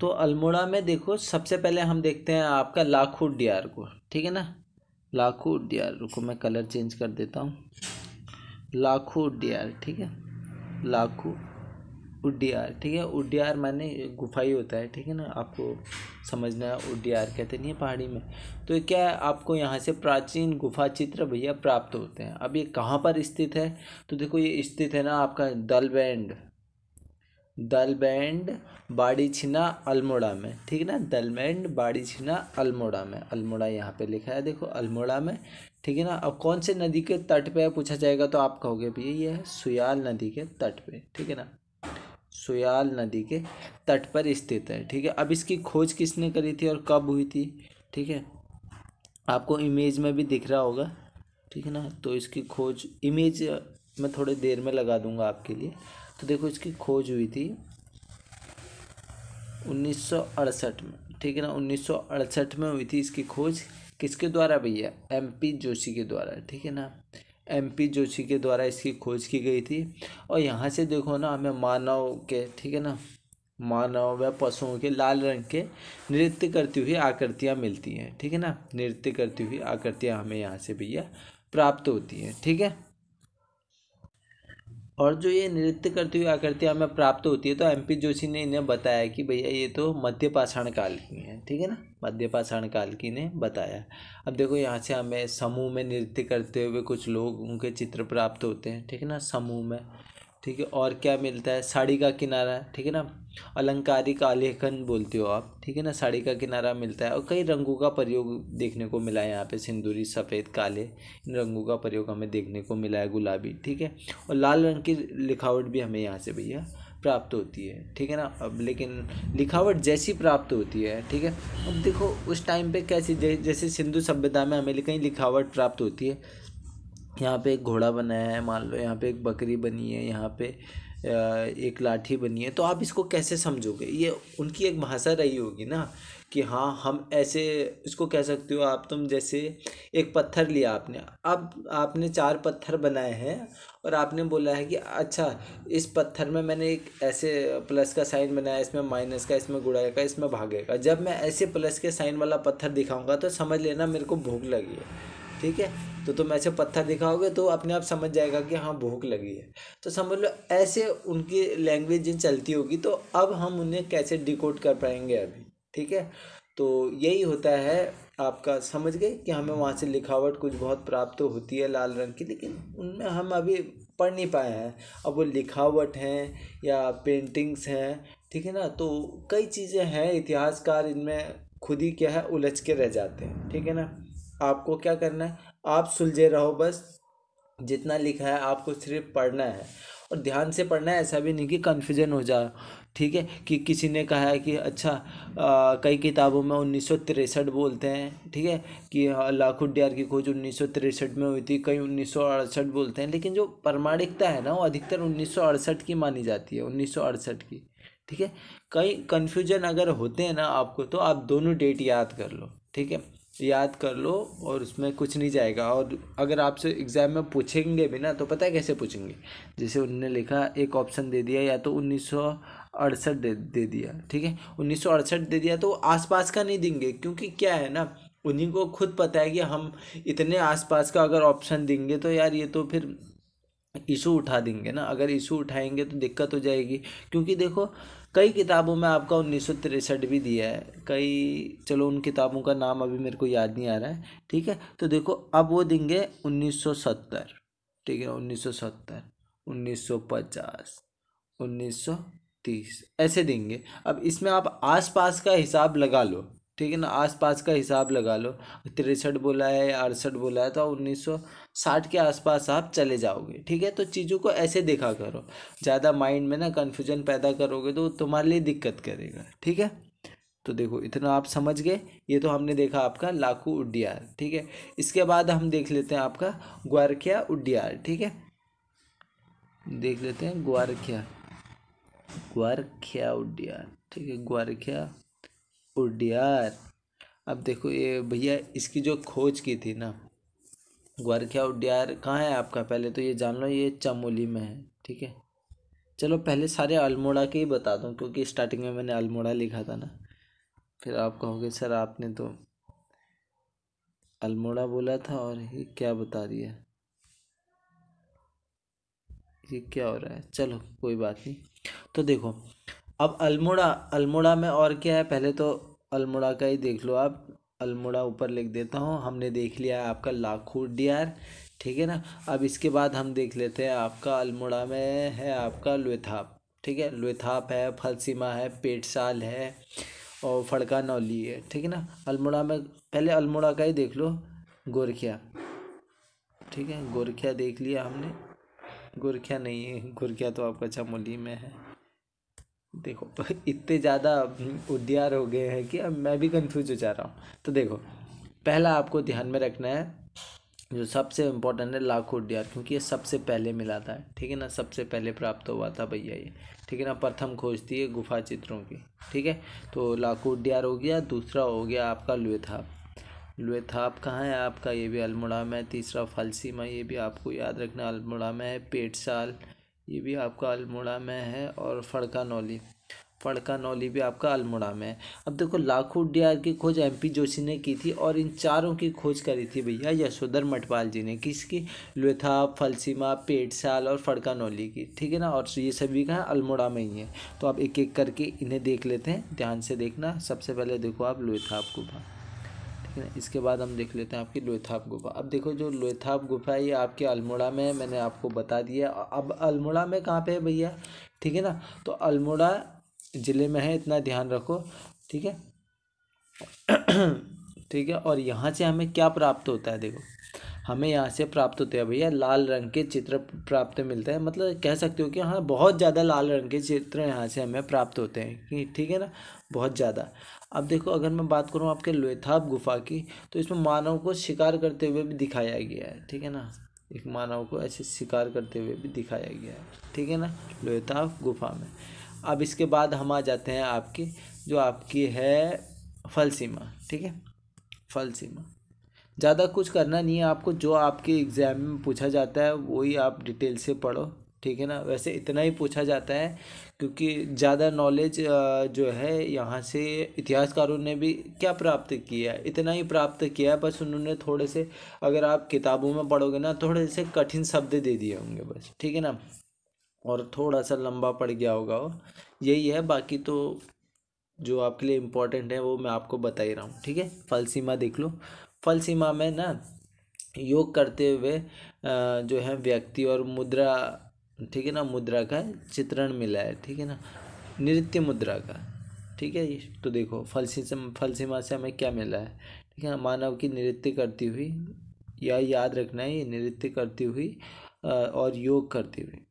तो अल्मोड़ा में देखो सबसे पहले हम देखते हैं आपका लाखू डियार को ठीक है ना लाखू डियार रुको मैं कलर चेंज कर देता हूँ लाखू डियार ठीक है लाखू उड्डियार ठीक है उड्डियार माने गुफाई होता है ठीक है ना आपको समझना है उड्डियार कहते नहीं है पहाड़ी में तो क्या है आपको यहाँ से प्राचीन गुफा चित्र भैया प्राप्त होते हैं अब ये कहाँ पर स्थित है तो देखो ये स्थित है ना आपका दलबैंड बैंड बाड़ी छिना अल्मोड़ा में ठीक है ना दलबैंड बाड़ी छिना अल्मोड़ा में अल्मोड़ा यहाँ पे लिखा है देखो अल्मोड़ा में ठीक है ना अब कौन से नदी के तट पे पूछा जाएगा तो आप कहोगे भैया ये है सुयाल नदी के तट पे ठीक है ना सोयाल नदी के तट पर स्थित है ठीक है अब इसकी खोज किसने करी थी और कब हुई थी ठीक है आपको इमेज में भी दिख रहा होगा ठीक है ना तो इसकी खोज इमेज मैं थोड़ी देर में लगा दूंगा आपके लिए तो देखो इसकी खोज हुई थी उन्नीस में ठीक है ना उन्नीस में हुई थी इसकी खोज किसके द्वारा भैया एम पी जोशी के द्वारा ठीक है ना एमपी जोशी के द्वारा इसकी खोज की गई थी और यहाँ से देखो ना हमें मानव के ठीक है ना मानव व पशुओं के लाल रंग के नृत्य करती हुई आकृतियाँ मिलती हैं ठीक है ना नृत्य करती हुई आकृतियाँ हमें यहाँ से भैया प्राप्त होती हैं ठीक है और जो ये नृत्य करती हुई आकृति हमें प्राप्त होती है तो एम पी जोशी ने इन्हें बताया कि भैया ये तो मध्य पाषाण काल की हैं ठीक है ना मध्य पाषाण काल की ने बताया अब देखो यहाँ से हमें समूह में नृत्य करते हुए कुछ लोग उनके चित्र प्राप्त होते हैं ठीक है ना समूह में ठीक है और क्या मिलता है साड़ी का किनारा ठीक है ना अलंकारिक आलेखन बोलते हो आप ठीक है ना साड़ी का किनारा मिलता है और कई रंगों का प्रयोग देखने को मिला है यहाँ पे सिंदूरी सफ़ेद काले इन रंगों का प्रयोग हमें देखने को मिला है गुलाबी ठीक है और लाल रंग की लिखावट भी हमें यहाँ से भैया प्राप्त होती है ठीक है ना अब लेकिन लिखावट जैसी प्राप्त होती है ठीक है अब देखो उस टाइम पे कैसी जैसे सिंधु सभ्यता में हमें कहीं लिखावट प्राप्त होती है यहाँ पे एक घोड़ा बनाया है मान लो यहाँ पे एक बकरी बनी है यहाँ पे एक लाठी बनी है तो आप इसको कैसे समझोगे ये उनकी एक भाषा रही होगी ना कि हाँ हम ऐसे इसको कह सकते हो आप तुम जैसे एक पत्थर लिया आपने अब आपने चार पत्थर बनाए हैं और आपने बोला है कि अच्छा इस पत्थर में मैंने एक ऐसे प्लस का साइन बनाया इसमें माइनस का इसमें गुड़ाए का इसमें भागे का जब मैं ऐसे प्लस के साइन वाला पत्थर दिखाऊंगा तो समझ लेना मेरे को भूख लगी है ठीक है तो तुम ऐसे पत्थर दिखाओगे तो अपने आप समझ जाएगा कि हाँ भूख लगी है तो समझ लो ऐसे उनकी लैंग्वेज जिन चलती होगी तो अब हम उन्हें कैसे डिकोड कर पाएंगे अभी ठीक है तो यही होता है आपका समझ गए कि हमें वहाँ से लिखावट कुछ बहुत प्राप्त तो होती है लाल रंग की लेकिन उनमें हम अभी पढ़ नहीं पाए हैं अब वो लिखावट हैं या पेंटिंग्स हैं ठीक है ना तो कई चीज़ें हैं इतिहासकार इनमें खुद ही क्या है उलझ के रह जाते हैं ठीक है ना आपको क्या करना है आप सुलझे रहो बस जितना लिखा है आपको सिर्फ पढ़ना है और ध्यान से पढ़ना है ऐसा भी नहीं कि कन्फ्यूजन हो जाए ठीक है कि किसी ने कहा है कि अच्छा आ, कई किताबों में उन्नीस बोलते हैं ठीक है कि हाँ, लाखुडियार की खोज उन्नीस में हुई थी कई उन्नीस बोलते हैं लेकिन जो प्रमाणिकता है ना वो अधिकतर उन्नीस की मानी जाती है उन्नीस की ठीक है कई कन्फ्यूजन अगर होते हैं ना आपको तो आप दोनों डेट याद कर लो ठीक है याद कर लो और उसमें कुछ नहीं जाएगा और अगर आपसे एग्ज़ाम में पूछेंगे भी ना तो पता है कैसे पूछेंगे जैसे उनने लिखा एक ऑप्शन दे दिया या तो उन्नीस अड़सठ दे, दे दिया ठीक है उन्नीस अड़सठ दे दिया तो आसपास का नहीं देंगे क्योंकि क्या है ना उन्हीं को खुद पता है कि हम इतने आसपास का अगर ऑप्शन देंगे तो यार ये तो फिर इशू उठा देंगे ना अगर इशू उठाएंगे तो दिक्कत हो जाएगी क्योंकि देखो कई किताबों में आपका उन्नीस सौ भी दिया है कई चलो उन किताबों का नाम अभी मेरे को याद नहीं आ रहा है ठीक है तो देखो अब वो देंगे सत्तर ठीक है उन्नीस सौ तीस ऐसे देंगे अब इसमें आप आसपास का हिसाब लगा लो ठीक है ना आसपास का हिसाब लगा लो तिरसठ बोला है या अड़सठ बोला है तो उन्नीस सौ साठ के आसपास आप चले जाओगे ठीक है तो चीज़ों को ऐसे देखा करो ज़्यादा माइंड में ना कन्फ्यूजन पैदा करोगे तो तुम्हारे लिए दिक्कत करेगा ठीक है तो देखो इतना आप समझ गए ये तो हमने देखा आपका लाखू उड्डियार ठीक है इसके बाद हम देख लेते हैं आपका ग्वारकिया उड्डियार ठीक है देख लेते हैं ग्वारकिया ग्वारकिया उड्डियार ठीक है ग्वारकिया उडियार अब देखो ये भैया इसकी जो खोज की थी ना ग्वारख्या उडियार कहाँ है आपका पहले तो ये जान लो ये चमोली में है ठीक है चलो पहले सारे अल्मोड़ा के ही बता दूँ क्योंकि स्टार्टिंग में मैंने अल्मोड़ा लिखा था ना फिर आप कहोगे सर आपने तो अल्मोड़ा बोला था और ये क्या बता दिया ये क्या हो रहा है चलो कोई बात नहीं तो देखो अब अल्मोड़ा अल्मोड़ा में और क्या है पहले तो अल्मोड़ा का ही देख लो आप अल्मोड़ा ऊपर लिख देता हूँ हमने देख लिया है आपका लाखूट डी ठीक है ना अब इसके बाद हम देख लेते हैं आपका अल्मोड़ा में है आपका लोथाप ठीक है लोथाप है फलसीमा है पेटसाल है और फड़का नौली है ठीक है ना अल्मोड़ा में पहले अल्मोड़ा का ही देख लो गोरखिया ठीक है गोरखिया देख लिया हमने गोरखिया नहीं है गोरखिया तो आपका चमोली में है देखो (laughs) इतने ज़्यादा हम्म, उद्यार हो गए हैं कि अब मैं भी कंफ्यूज हो जा रहा हूँ तो देखो पहला आपको ध्यान में रखना है जो सबसे इम्पोर्टेंट है लाखों उद्यार क्योंकि ये सबसे पहले मिला था ठीक है ना सबसे पहले प्राप्त हुआ था भैया ये ठीक है ना प्रथम खोज थी ये गुफा चित्रों की ठीक है तो लाख उद्यार हो गया दूसरा हो गया आपका लुएथाप लुएथाप कहाँ है आपका ये भी अल्मोड़ा में तीसरा फलसीमा ये भी आपको याद रखना अल्मोड़ा में है साल ये भी आपका अल्मोड़ा में है और फड़का फड़का नौली भी आपका अल्मोड़ा में है अब देखो लाखों डीआर की खोज एमपी जोशी ने की थी और इन चारों की खोज करी थी भैया यशोधर मटपाल जी ने किसकी लोथा फलसीमा पेटसाल और फड़का नौली की ठीक है ना और ये सभी का अल्मोड़ा में ही है तो आप एक एक करके इन्हें देख लेते हैं ध्यान से देखना सबसे पहले देखो आप लोथा आपको है इसके बाद हम देख लेते हैं आपकी लोथाप गुफा अब देखो जो लोथाप गुफा है ये आपके अल्मोड़ा में है मैंने आपको बता दिया अब अल्मोड़ा में कहाँ पे है भैया ठीक है ना तो अल्मोड़ा ज़िले में है इतना ध्यान रखो ठीक है (clears throat) ठीक है और यहाँ से हमें क्या प्राप्त होता है देखो हमें यहाँ से प्राप्त होते हैं भैया लाल रंग के चित्र प्राप्त मिलते हैं मतलब कह सकते हो कि हाँ बहुत ज़्यादा लाल रंग के चित्र यहाँ से हमें प्राप्त होते हैं ठीक है ना बहुत ज़्यादा अब देखो अगर मैं बात करूँ आपके लोथाप गुफा की तो इसमें मानव को शिकार करते हुए भी दिखाया गया है ठीक है ना एक मानव को ऐसे शिकार करते हुए भी दिखाया गया है ठीक है ना लोथाप गुफा में अब इसके बाद हम आ जाते हैं आपकी जो आपकी है फलसीमा ठीक है फलसीमा ज़्यादा कुछ करना नहीं है आपको जो आपके एग्ज़ाम में पूछा जाता है वही आप डिटेल से पढ़ो ठीक है ना वैसे इतना ही पूछा जाता है क्योंकि ज़्यादा नॉलेज जो है यहाँ से इतिहासकारों ने भी क्या प्राप्त किया है इतना ही प्राप्त किया है बस उन्होंने थोड़े से अगर आप किताबों में पढ़ोगे ना थोड़े से कठिन शब्द दे दिए होंगे बस ठीक है ना और थोड़ा सा लंबा पड़ गया होगा वो यही है बाकी तो जो आपके लिए इम्पोर्टेंट है वो मैं आपको बता ही रहा हूँ ठीक है फलसीमा देख लो फलसीमा में ना योग करते हुए जो है व्यक्ति और मुद्रा ठीक है ना मुद्रा का चित्रण मिला है ठीक है ना नृत्य मुद्रा का ठीक है ये तो देखो फलसी से फलसीमा से हमें क्या मिला है ठीक है मानव की नृत्य करती हुई या याद रखना है ये नृत्य करती हुई और योग करती हुई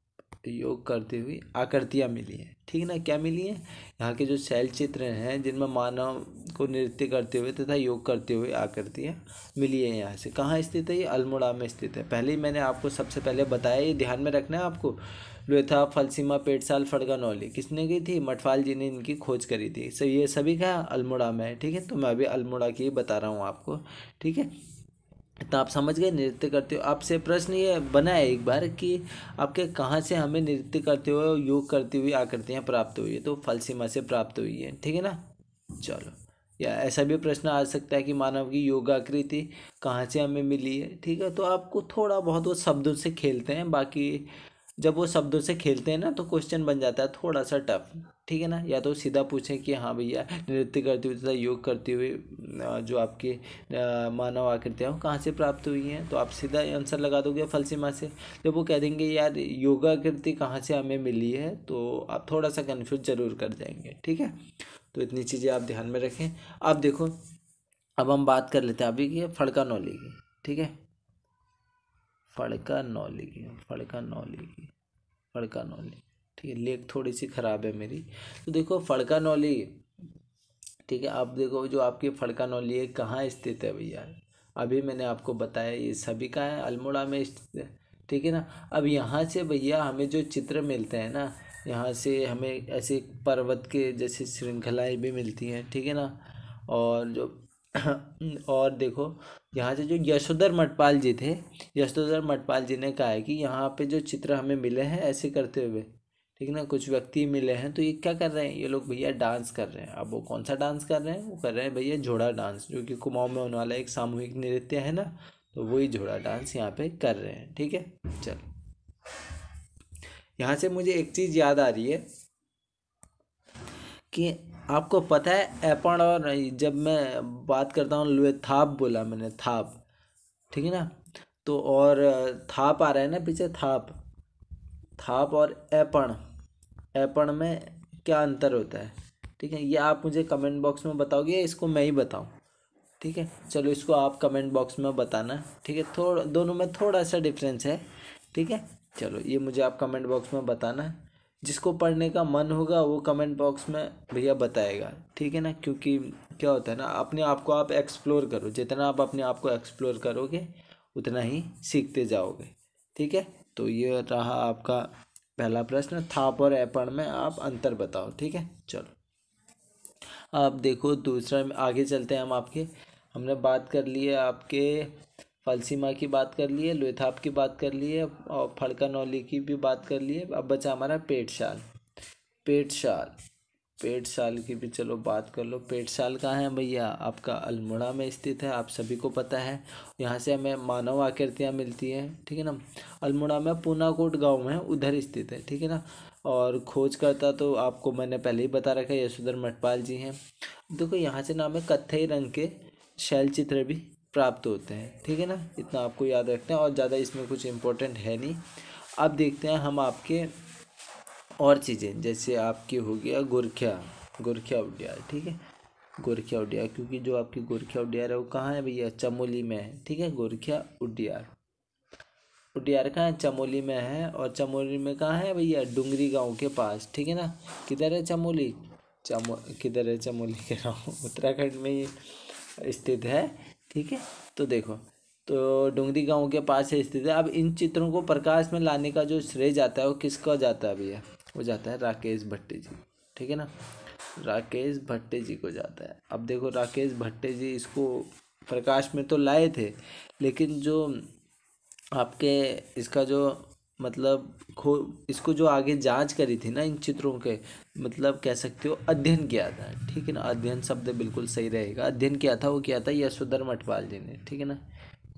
योग करती हुई आकृतियाँ मिली हैं ठीक ना क्या मिली हैं यहाँ के जो शैल चित्र हैं जिनमें मानव को नृत्य करते हुए तथा योग करते हुए आकृतियाँ मिली है यहाँ से कहाँ स्थित है ये अल्मोड़ा में स्थित है पहले ही मैंने आपको सबसे पहले बताया ये ध्यान में रखना है आपको लोथा फलसीमा पेटसाल नौली किसने की थी मठवाल जी ने इनकी खोज करी थी सर ये सभी कहा अल्मोड़ा में है ठीक है तो मैं अभी अल्मोड़ा की बता रहा हूँ आपको ठीक है तो आप समझ गए नृत्य करते हो आपसे प्रश्न ये बना है एक बार कि आपके कहाँ से हमें नृत्य करते हुए योग करते हुए आकृतियाँ प्राप्त हुई है तो फलसीमा से प्राप्त हुई है ठीक है ना चलो या ऐसा भी प्रश्न आ सकता है कि मानव की योगाकृति कहाँ से हमें मिली है ठीक है तो आपको थोड़ा बहुत वो शब्दों से खेलते हैं बाकी जब वो शब्दों से खेलते हैं ना तो क्वेश्चन बन जाता है थोड़ा सा टफ ठीक है ना या तो सीधा पूछें कि हाँ भैया नृत्य करते हुए तथा योग करते हुए जो आपकी मानव आकृतियाँ वो कहाँ से प्राप्त हुई हैं तो आप सीधा आंसर लगा दोगे फलसीमा से जब वो कह देंगे यार योगाकृति कहाँ से हमें मिली है तो आप थोड़ा सा कन्फ्यूज ज़रूर कर जाएंगे ठीक है तो इतनी चीज़ें आप ध्यान में रखें अब देखो अब हम बात कर लेते हैं अभी की फड़का नौली की ठीक है फड़का नौली की फड़का नौली की फड़का नौली ठीक है लेख थोड़ी सी ख़राब है मेरी तो देखो फड़का नौली ठीक है आप देखो जो आपकी फड़का नौली है कहाँ स्थित है भैया अभी मैंने आपको बताया ये सभी का है अल्मोड़ा में स्थित है ठीक है ना अब यहाँ से भैया हमें जो चित्र मिलते हैं ना यहाँ से हमें ऐसे पर्वत के जैसे श्रृंखलाएँ भी मिलती हैं ठीक है ना और जो (coughs) और देखो यहाँ से जो यशोधर मठपाल जी थे यशोधर मठपाल जी ने कहा है कि यहाँ पे जो चित्र हमें मिले हैं ऐसे करते हुए ठीक ना कुछ व्यक्ति मिले हैं तो ये क्या कर रहे हैं ये लोग भैया डांस कर रहे हैं अब वो कौन सा डांस कर रहे हैं वो कर रहे हैं भैया झोड़ा डांस जो कि कुमाऊँ में होने वाला एक सामूहिक नृत्य है ना तो वही झोड़ा डांस यहाँ पे कर रहे हैं ठीक है चलो यहाँ से मुझे एक चीज़ याद आ रही है कि आपको पता है एपण और जब मैं बात करता हूँ लोहे थाप बोला मैंने थाप ठीक है ना तो और थाप आ रहा है ना पीछे थाप थाप और एपण एपण में क्या अंतर होता है ठीक है ये आप मुझे कमेंट बॉक्स में बताओगे इसको मैं ही बताऊँ ठीक है चलो इसको आप कमेंट बॉक्स में बताना ठीक है थोड़ा दोनों में थोड़ा सा डिफरेंस है ठीक है चलो ये मुझे आप कमेंट बॉक्स में बताना जिसको पढ़ने का मन होगा वो कमेंट बॉक्स में भैया बताएगा ठीक है ना क्योंकि क्या होता है ना अपने आप को आप एक्सप्लोर करो जितना आप अपने आप को एक्सप्लोर करोगे उतना ही सीखते जाओगे ठीक है तो ये रहा आपका पहला प्रश्न थाप और एपण में आप अंतर बताओ ठीक है चलो आप देखो दूसरा आगे चलते हैं हम आपके हमने बात कर ली है आपके फलसीमा की बात कर ली है लोथाप की बात कर ली है और फड़का नौली की भी बात कर ली है अब बचा हमारा पेट पेट शाल शाल पेट शाल की भी चलो बात कर लो पेट शाल कहाँ है भैया आपका अल्मोड़ा में स्थित है आप सभी को पता है यहाँ से हमें मानव आकृतियाँ मिलती हैं ठीक है ना अल्मोड़ा में पूनाकोट गांव में उधर स्थित है ठीक है ना और खोज करता तो आपको मैंने पहले ही बता रखा है यशोधर मठपाल जी हैं देखो यहाँ से नाम है कत्थई रंग के शैल चित्र भी प्राप्त होते हैं ठीक है ना इतना आपको याद रखते हैं और ज़्यादा इसमें कुछ इम्पोर्टेंट है नहीं अब देखते हैं हम आपके और चीज़ें जैसे आपकी हो गया गुरख्या गुरख्या उड्यार ठीक है गोरखिया उड्यार क्योंकि जो आपकी गोरखिया उड्यार है वो कहाँ है भैया चमोली में है ठीक है गोरख्या उड्यार उडियार कहाँ है चमोली में है और चमोली में कहाँ है भैया डूंगरी गांव के पास ठीक है ना किधर है चमोली चमो किधर है चमोली के गाँव (laughs) उत्तराखंड में ही स्थित है ठीक है तो देखो तो डोंगरी गांव के पास है स्थित है अब इन चित्रों को प्रकाश में लाने का जो श्रेय जाता है वो किसका जाता है भैया वो जाता है राकेश भट्टे जी ठीक है ना राकेश भट्टे जी को जाता है अब देखो राकेश भट्टे जी इसको प्रकाश में तो लाए थे लेकिन जो आपके इसका जो मतलब खो इसको जो आगे जांच करी थी ना इन चित्रों के मतलब कह सकते हो अध्ययन किया था ठीक है ना अध्ययन शब्द बिल्कुल सही रहेगा अध्ययन किया था वो किया था यशोधर मठपाल जी ने ठीक है ना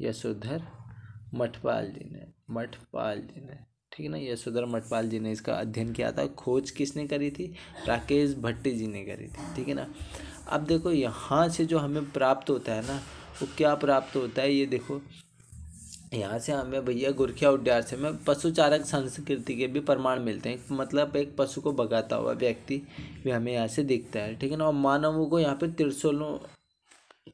यशोधर मठपाल जी ने मठपाल जी ने ठीक है ना यशोधर मठपाल जी ने इसका अध्ययन किया था खोज किसने करी थी राकेश भट्टी जी ने करी थी ठीक है ना अब देखो यहाँ से जो हमें प्राप्त होता है ना वो क्या प्राप्त होता है ये देखो यहाँ से हमें भैया गुरखिया उड्यार से में पशुचारक संस्कृति के भी प्रमाण मिलते हैं मतलब एक पशु को भगाता हुआ व्यक्ति भी हमें यहाँ से दिखता है ठीक है ना और मानवों को यहाँ पे त्रिशूलों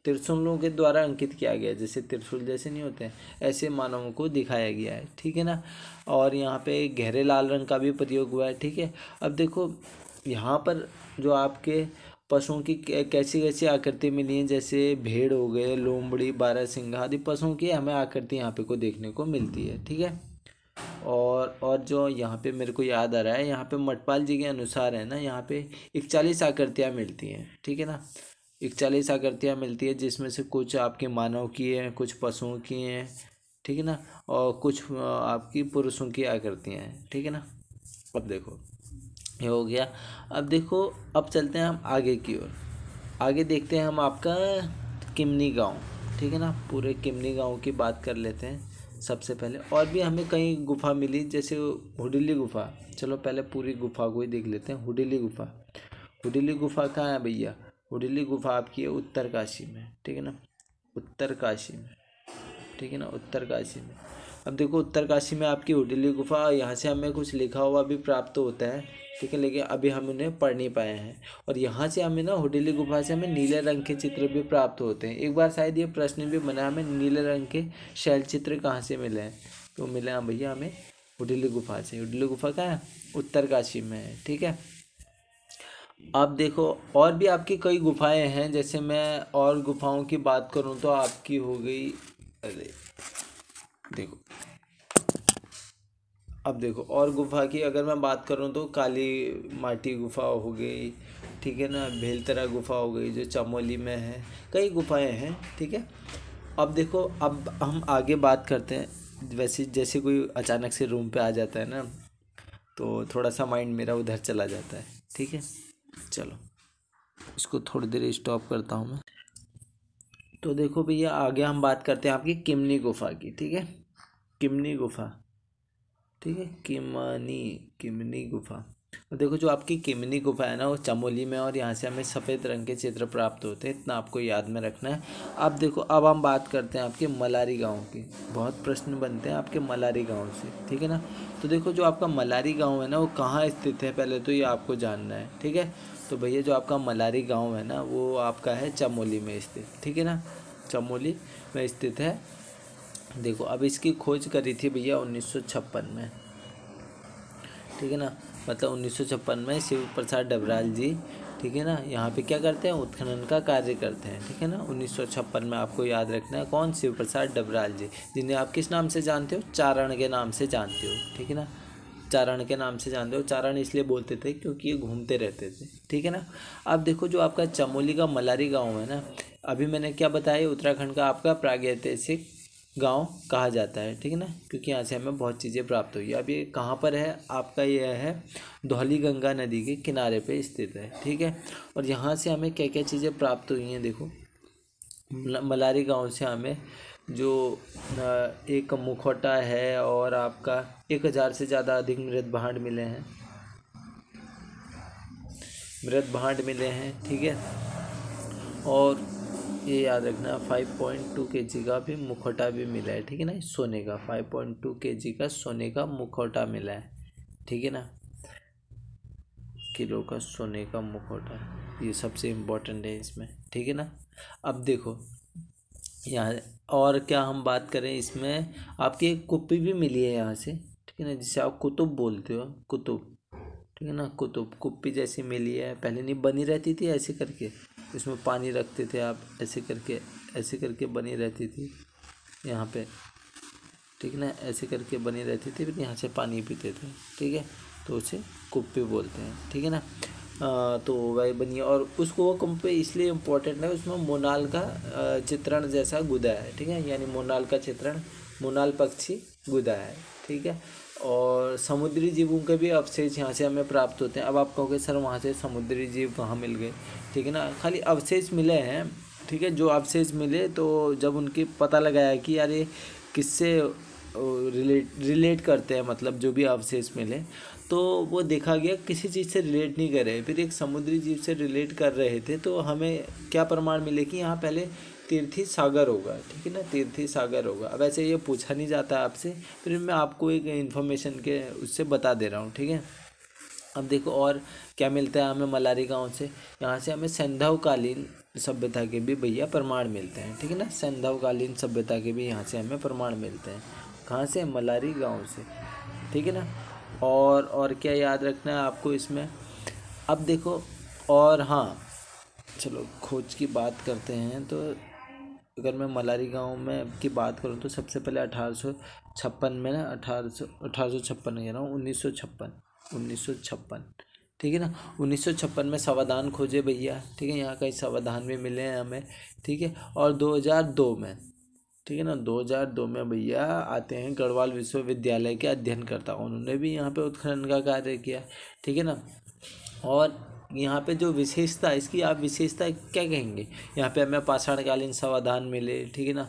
त्रिशूलों के द्वारा अंकित किया गया है जैसे त्रिशूल जैसे नहीं होते हैं ऐसे मानवों को दिखाया गया है ठीक है ना और यहाँ पे गहरे लाल रंग का भी प्रयोग हुआ है ठीक है अब देखो यहाँ पर जो आपके पशुओं की कैसी कैसी आकृति मिली है जैसे भेड़ हो गए लोमड़ी बारह सिंघा आदि पशुओं की हमें आकृति यहाँ पे को देखने को मिलती है ठीक है और और जो यहाँ पे मेरे को याद आ रहा है यहाँ पे मटपाल जी के अनुसार है ना यहाँ पे इकचालीस आकृतियाँ मिलती हैं ठीक है ना इकचालीस आकृतियाँ मिलती है जिसमें से कुछ आपके मानव की हैं कुछ पशुओं की हैं ठीक है ना और कुछ आपकी पुरुषों की आकृतियाँ हैं ठीक है ना अब देखो ये हो गया अब देखो अब चलते हैं हम आगे की ओर आगे देखते हैं हम आपका किमनी गांव ठीक है ना पूरे किमनी गांव की बात कर लेते हैं सबसे पहले और भी हमें कई गुफा मिली जैसे हुडिली गुफा चलो पहले पूरी गुफा को ही देख लेते हैं हुडिली गुफा हुडिली गुफा कहाँ है भैया हुडिली गुफा आपकी है उत्तरकाशी में ठीक है ना उत्तरकाशी में ठीक है ना उत्तरकाशी में अब देखो उत्तरकाशी में आपकी हुडिली गुफा यहाँ से हमें कुछ लिखा हुआ भी प्राप्त होता है ठीक है लेकिन अभी हम उन्हें पढ़ नहीं पाए हैं और यहाँ से हमें ना हुडेली गुफा से हमें नीले रंग के चित्र भी प्राप्त होते हैं एक बार शायद ये प्रश्न भी बना हमें नीले रंग के शैल चित्र कहाँ से मिले हैं तो मिले हैं भैया हमें हुडेली गुफा से हुडेली गुफा कहाँ है उत्तरकाशी में है ठीक है आप देखो और भी आपकी कई गुफाएं हैं जैसे मैं और गुफाओं की बात करूं तो आपकी हो गई अरे देखो अब देखो और गुफा की अगर मैं बात करूँ तो काली माटी गुफा हो गई ठीक है ना भेलतरा गुफा हो गई जो चमोली में है कई गुफाएं हैं ठीक है अब देखो अब हम आगे बात करते हैं वैसे जैसे कोई अचानक से रूम पे आ जाता है ना तो थोड़ा सा माइंड मेरा उधर चला जाता है ठीक है चलो इसको थोड़ी देर स्टॉप करता हूँ मैं तो देखो भैया आगे हम बात करते हैं आपकी किमनी गुफा की ठीक है किमनी गुफा ठीक है किमनी किमनी गुफा और देखो जो आपकी किमनी गुफा है ना वो चमोली में और यहाँ से हमें सफ़ेद रंग के चित्र प्राप्त होते हैं इतना आपको याद में रखना है अब देखो अब हम बात करते हैं आपके मलारी गांव की बहुत प्रश्न बनते हैं आपके मलारी गांव से ठीक है ना तो देखो जो आपका मलारी गांव है ना वो कहाँ स्थित है पहले तो ये आपको जानना है ठीक है तो भैया जो आपका मलारी गाँव है ना वो आपका है चमोली में स्थित ठीक है ना चमोली में स्थित है देखो अब इसकी खोज करी थी भैया उन्नीस में ठीक है ना मतलब उन्नीस में शिव प्रसाद डबराल जी ठीक है ना यहाँ पे क्या करते हैं उत्खनन का कार्य करते हैं ठीक है ना उन्नीस में आपको याद रखना है कौन शिव प्रसाद डबराल जी जिन्हें आप किस नाम से जानते हो चारण के नाम से जानते हो ठीक है ना चारण के नाम से जानते हो चारण इसलिए बोलते थे क्योंकि ये घूमते रहते थे ठीक है ना अब देखो जो आपका चमोली का मलारी गाँव है ना अभी मैंने क्या बताया उत्तराखंड का आपका प्रागैतिहासिक गांव कहा जाता है ठीक है ना क्योंकि यहाँ से हमें बहुत चीज़ें प्राप्त हुई अब ये कहाँ पर है आपका यह है धौली गंगा नदी के किनारे पे स्थित है ठीक है और यहाँ से हमें क्या क्या चीज़ें प्राप्त हुई हैं देखो मलारी गांव से हमें जो एक मुखौटा है और आपका एक हज़ार से ज़्यादा अधिक मृत भांड मिले हैं मृत भांड मिले हैं ठीक है और ये याद रखना फाइव पॉइंट टू के जी का भी मुखौटा भी मिला है ठीक है ना सोने का फाइव पॉइंट टू के जी का सोने का मुखौटा मिला है ठीक है ना किलो का सोने का मुखौटा ये सबसे इम्पोर्टेंट है इसमें ठीक है ना अब देखो यहाँ और क्या हम बात करें इसमें आपकी एक कॉपी भी मिली है यहाँ से ठीक है ना जिसे आप कुतुब बोलते हो कुतुब ठीक है ना कुतुब कुप्पी जैसी मिली है पहले नहीं बनी रहती थी ऐसे करके इसमें पानी रखते थे आप ऐसे करके ऐसे करके बनी रहती थी यहाँ पे ठीक ना ऐसे करके बनी रहती थी फिर यहाँ से पानी पीते थे ठीक है तो उसे कुप्पी बोलते हैं ठीक है ना आ, तो वही बनी और उसको वो कुप्पे इसलिए इम्पोर्टेंट है उसमें मोनाल का चित्रण जैसा गुदा है ठीक है यानी मोनाल का चित्रण मोनाल पक्षी गुदा है ठीक है और समुद्री जीवों के भी अवशेष यहाँ से हमें प्राप्त होते हैं अब आप कहोगे सर वहाँ से समुद्री जीव कहाँ मिल गए ठीक है ना खाली अवशेष मिले हैं ठीक है जो अवशेष मिले तो जब उनके पता लगाया कि यार ये किससे रिलेट रिलेट करते हैं मतलब जो भी अवशेष मिले तो वो देखा गया किसी चीज़ से रिलेट नहीं कर रहे फिर एक समुद्री जीव से रिलेट कर रहे थे तो हमें क्या प्रमाण मिले कि यहाँ पहले तीर्थी सागर होगा ठीक है ना तीर्थी सागर होगा अब ऐसे ये पूछा नहीं जाता आपसे फिर मैं आपको एक इन्फॉर्मेशन के उससे बता दे रहा हूँ ठीक है अब देखो और क्या मिलता है हमें मलारी गाँव से यहाँ से हमें संधवकालीन सभ्यता के भी भैया प्रमाण मिलते हैं ठीक है ना संधवकालीन सभ्यता के भी यहाँ से हमें प्रमाण मिलते हैं कहाँ से मलारी गाँव से ठीक है ना और और क्या याद रखना है आपको इसमें अब देखो और हाँ चलो खोज की बात करते हैं तो अगर मैं मलारी गांव में की बात करूँ तो सबसे पहले अठारह सौ छप्पन में ना अठारह सौ अठारह सौ छप्पन कह रहा हूँ उन्नीस सौ छप्पन उन्नीस सौ छप्पन ठीक है ना उन्नीस सौ छप्पन में संविधान खोजे भैया ठीक है यहाँ कई सवाधान भी मिले हैं हमें ठीक है और दो हज़ार दो में ठीक है ना दो हजार दो में भैया आते हैं गढ़वाल विश्वविद्यालय के अध्ययनकर्ता उन्होंने भी यहाँ पे उत्खनन का कार्य किया ठीक है ना और यहाँ पे जो विशेषता इसकी आप विशेषता क्या कहेंगे यहाँ पे हमें पाषाणकालीन समाधान मिले ठीक है ना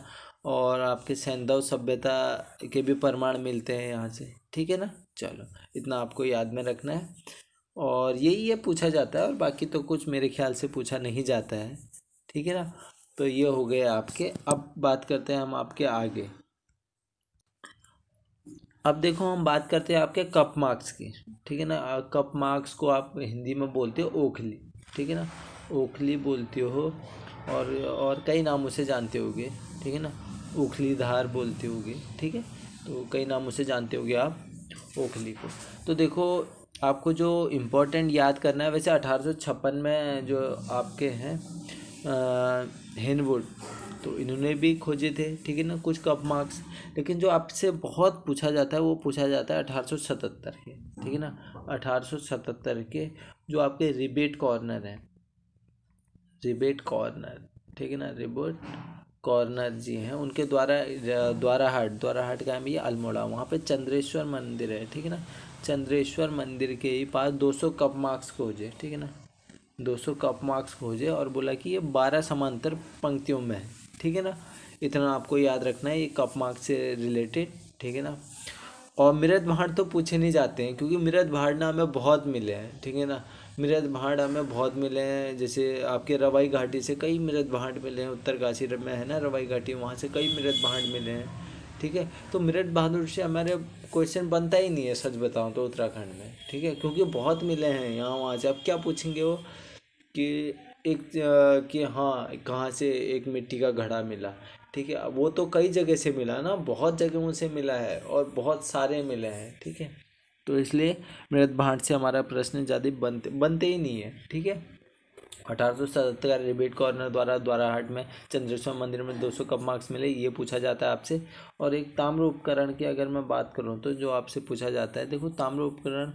और आपके सैंधव सभ्यता के भी प्रमाण मिलते हैं यहाँ से ठीक है ना चलो इतना आपको याद में रखना है और यही ये पूछा जाता है और बाकी तो कुछ मेरे ख्याल से पूछा नहीं जाता है ठीक है ना तो ये हो गए आपके अब बात करते हैं हम आपके आगे अब देखो हम बात करते हैं आपके कप मार्क्स की ठीक है ना कप मार्क्स को आप हिंदी में बोलते हो ओखली ठीक है ना ओखली बोलते हो और और कई नाम उसे जानते होगे ठीक है ना ओखली धार बोलते होगे ठीक है तो कई नाम उसे जानते होगे आप ओखली को तो देखो आपको जो इम्पोर्टेंट याद करना है वैसे अठारह में जो आपके हैं हिनवुड तो इन्होंने भी खोजे थे ठीक है ना कुछ कप मार्क्स लेकिन जो आपसे बहुत पूछा जाता है वो पूछा जाता है अठारह के ठीक है ना अठारह के जो आपके रिबेट कॉर्नर हैं रिबेट कॉर्नर ठीक है ना रिबेट कॉर्नर जी हैं उनके द्वारा द्वारा हाट द्वारा हाट का है अल्मोड़ा वहाँ पे चंद्रेश्वर मंदिर है ठीक है ना चंद्रेश्वर मंदिर के ही पास 200 कप मार्क्स खोजे ठीक है ना 200 कप मार्क्स खोजे और बोला कि ये 12 समांतर पंक्तियों में है ठीक है ना इतना आपको याद रखना है ये कप मार्क से रिलेटेड ठीक है ना और मिरद भाड़ तो पूछे नहीं जाते हैं क्योंकि मृद भाड़ ना हमें बहुत मिले हैं ठीक है ना मिरद भाड़ हमें बहुत मिले हैं जैसे आपके रवाई घाटी से कई मिरत भाड़ मिले हैं उत्तरकाशी में है ना रवाई घाटी वहाँ से कई मृद भाड़ मिले हैं ठीक है तो मिरट बहादुर से हमारे क्वेश्चन बनता ही नहीं है सच बताऊँ तो उत्तराखंड में ठीक है क्योंकि बहुत मिले हैं यहाँ वहाँ से अब क्या पूछेंगे वो कि एक कि हाँ कहाँ से एक मिट्टी का घड़ा मिला ठीक है वो तो कई जगह से मिला ना बहुत जगहों से मिला है और बहुत सारे मिले हैं ठीक है तो इसलिए मृत भाट से हमारा प्रश्न ज़्यादा बनते बनते ही नहीं है ठीक है अठारह सौ सतहत्तर का रिबेट कॉर्नर द्वारा द्वाराहाट में चंद्रेश्वर मंदिर में दो सौ कप मार्क्स मिले ये पूछा जाता है आपसे और एक ताम्र उपकरण की अगर मैं बात करूँ तो जो आपसे पूछा जाता है देखो ताम्र उपकरण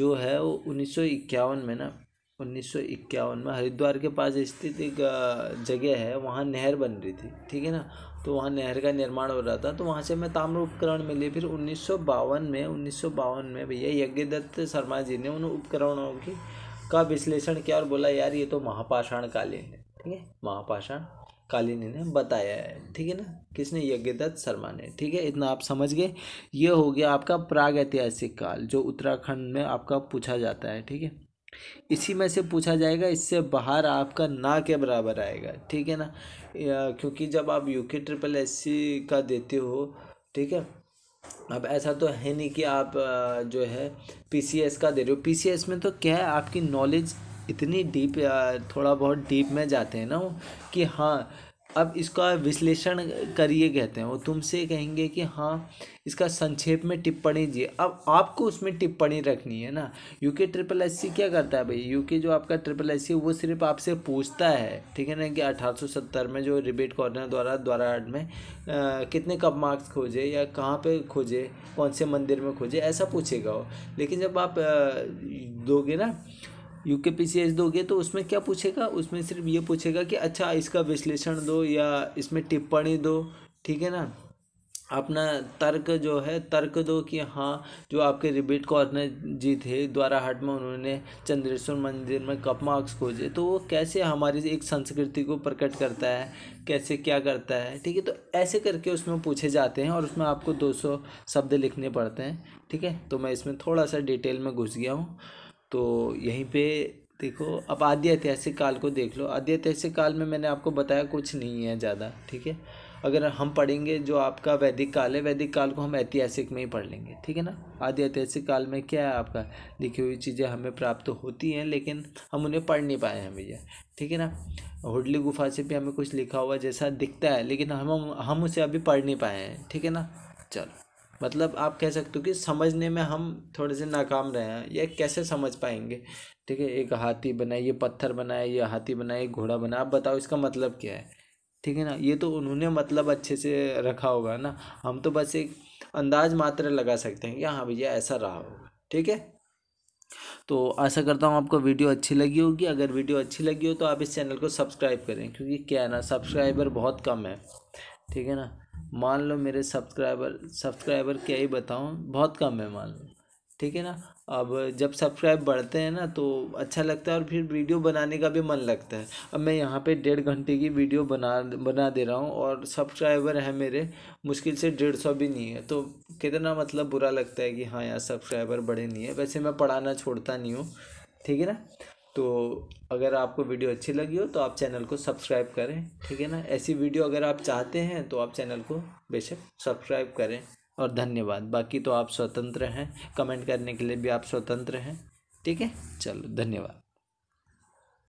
जो है वो उन्नीस सौ इक्यावन में ना उन्नीस में हरिद्वार के पास स्थित एक जगह है वहाँ नहर बन रही थी ठीक है ना तो वहाँ नहर का निर्माण हो रहा था तो वहाँ से मैं ताम्र उपकरण मिले फिर उन्नीस में उन्नीस में भैया यज्ञदत्त शर्मा जी ने उन उपकरणों की का विश्लेषण किया और बोला यार ये तो महापाषाण कालीन है ठीक है महापाषाण कालीन ने बताया है ठीक है ना किसने यज्ञदत्त शर्मा ने ठीक है इतना आप समझ गए ये हो गया आपका प्राग ऐतिहासिक काल जो उत्तराखंड में आपका पूछा जाता है ठीक है इसी में से पूछा जाएगा इससे बाहर आपका ना के बराबर आएगा ठीक है ना क्योंकि जब आप यूके ट्रिपल एस सी का देते हो ठीक है अब ऐसा तो है नहीं कि आप जो है पी सी एस का दे रहे हो पी सी एस में तो क्या है आपकी नॉलेज इतनी डीप थोड़ा बहुत डीप में जाते हैं ना वो कि हाँ अब इसका विश्लेषण करिए कहते हैं वो तुमसे कहेंगे कि हाँ इसका संक्षेप में टिप्पणी दिए अब आपको उसमें टिप्पणी रखनी है ना यूके ट्रिपल एस सी क्या करता है भाई यूके जो आपका ट्रिपल एस सी वो सिर्फ आपसे पूछता है ठीक है ना कि 1870 में जो रिबेट कॉर्नर द्वारा द्वारा में आ, कितने कप मार्क्स खोजे या कहाँ पे खोजे कौन से मंदिर में खोजे ऐसा पूछेगा वो लेकिन जब आप आ, दोगे ना यू के पी सी एस दोगे तो उसमें क्या पूछेगा उसमें सिर्फ ये पूछेगा कि अच्छा इसका विश्लेषण दो या इसमें टिप्पणी दो ठीक है ना अपना तर्क जो है तर्क दो कि हाँ जो आपके रिबीट कॉर्नर जी थे द्वाराहाट में उन्होंने चंद्रेश्वर मंदिर में कप मार्क्स खोजे तो वो कैसे हमारी एक संस्कृति को प्रकट करता है कैसे क्या करता है ठीक है तो ऐसे करके उसमें पूछे जाते हैं और उसमें आपको 200 शब्द लिखने पड़ते हैं ठीक है तो मैं इसमें थोड़ा सा डिटेल में घुस गया हूँ तो यहीं पे देखो अब आदि ऐतिहासिक काल को देख लो आदि ऐतिहासिक काल में मैंने आपको बताया कुछ नहीं है ज़्यादा ठीक है अगर हम पढ़ेंगे जो आपका वैदिक काल है वैदिक काल को हम ऐतिहासिक में ही पढ़ लेंगे ठीक है ना आदि ऐतिहासिक काल में क्या है आपका लिखी हुई चीज़ें हमें प्राप्त होती हैं लेकिन हम उन्हें पढ़ नहीं पाए हैं भैया ठीक है ना हुडली गुफा से भी हमें कुछ लिखा हुआ जैसा दिखता है लेकिन हम हम उसे अभी पढ़ नहीं पाए हैं ठीक है ना चलो मतलब आप कह सकते हो कि समझने में हम थोड़े से नाकाम रहे हैं ये कैसे समझ पाएंगे ठीक है एक हाथी बनाए ये पत्थर बनाए ये हाथी बनाए घोड़ा बनाए आप बताओ इसका मतलब क्या है ठीक है ना ये तो उन्होंने मतलब अच्छे से रखा होगा ना हम तो बस एक अंदाज मात्र लगा सकते हैं कि हाँ भैया ऐसा रहा होगा ठीक है तो आशा करता हूँ आपको वीडियो अच्छी लगी होगी अगर वीडियो अच्छी लगी हो तो आप इस चैनल को सब्सक्राइब करें क्योंकि क्या है ना सब्सक्राइबर बहुत कम है ठीक है ना मान लो मेरे सब्सक्राइबर सब्सक्राइबर क्या ही बताऊँ बहुत कम है मान लो ठीक है ना अब जब सब्सक्राइब बढ़ते हैं ना तो अच्छा लगता है और फिर वीडियो बनाने का भी मन लगता है अब मैं यहाँ पे डेढ़ घंटे की वीडियो बना बना दे रहा हूँ और सब्सक्राइबर है मेरे मुश्किल से डेढ़ सौ भी नहीं है तो कितना मतलब बुरा लगता है कि हाँ यार सब्सक्राइबर बढ़े नहीं है वैसे मैं पढ़ाना छोड़ता नहीं हूँ ठीक है ना तो अगर आपको वीडियो अच्छी लगी हो तो आप चैनल को सब्सक्राइब करें ठीक है ना ऐसी वीडियो अगर आप चाहते हैं तो आप चैनल को बेशक सब्सक्राइब करें और धन्यवाद बाकी तो आप स्वतंत्र हैं कमेंट करने के लिए भी आप स्वतंत्र हैं ठीक है चलो धन्यवाद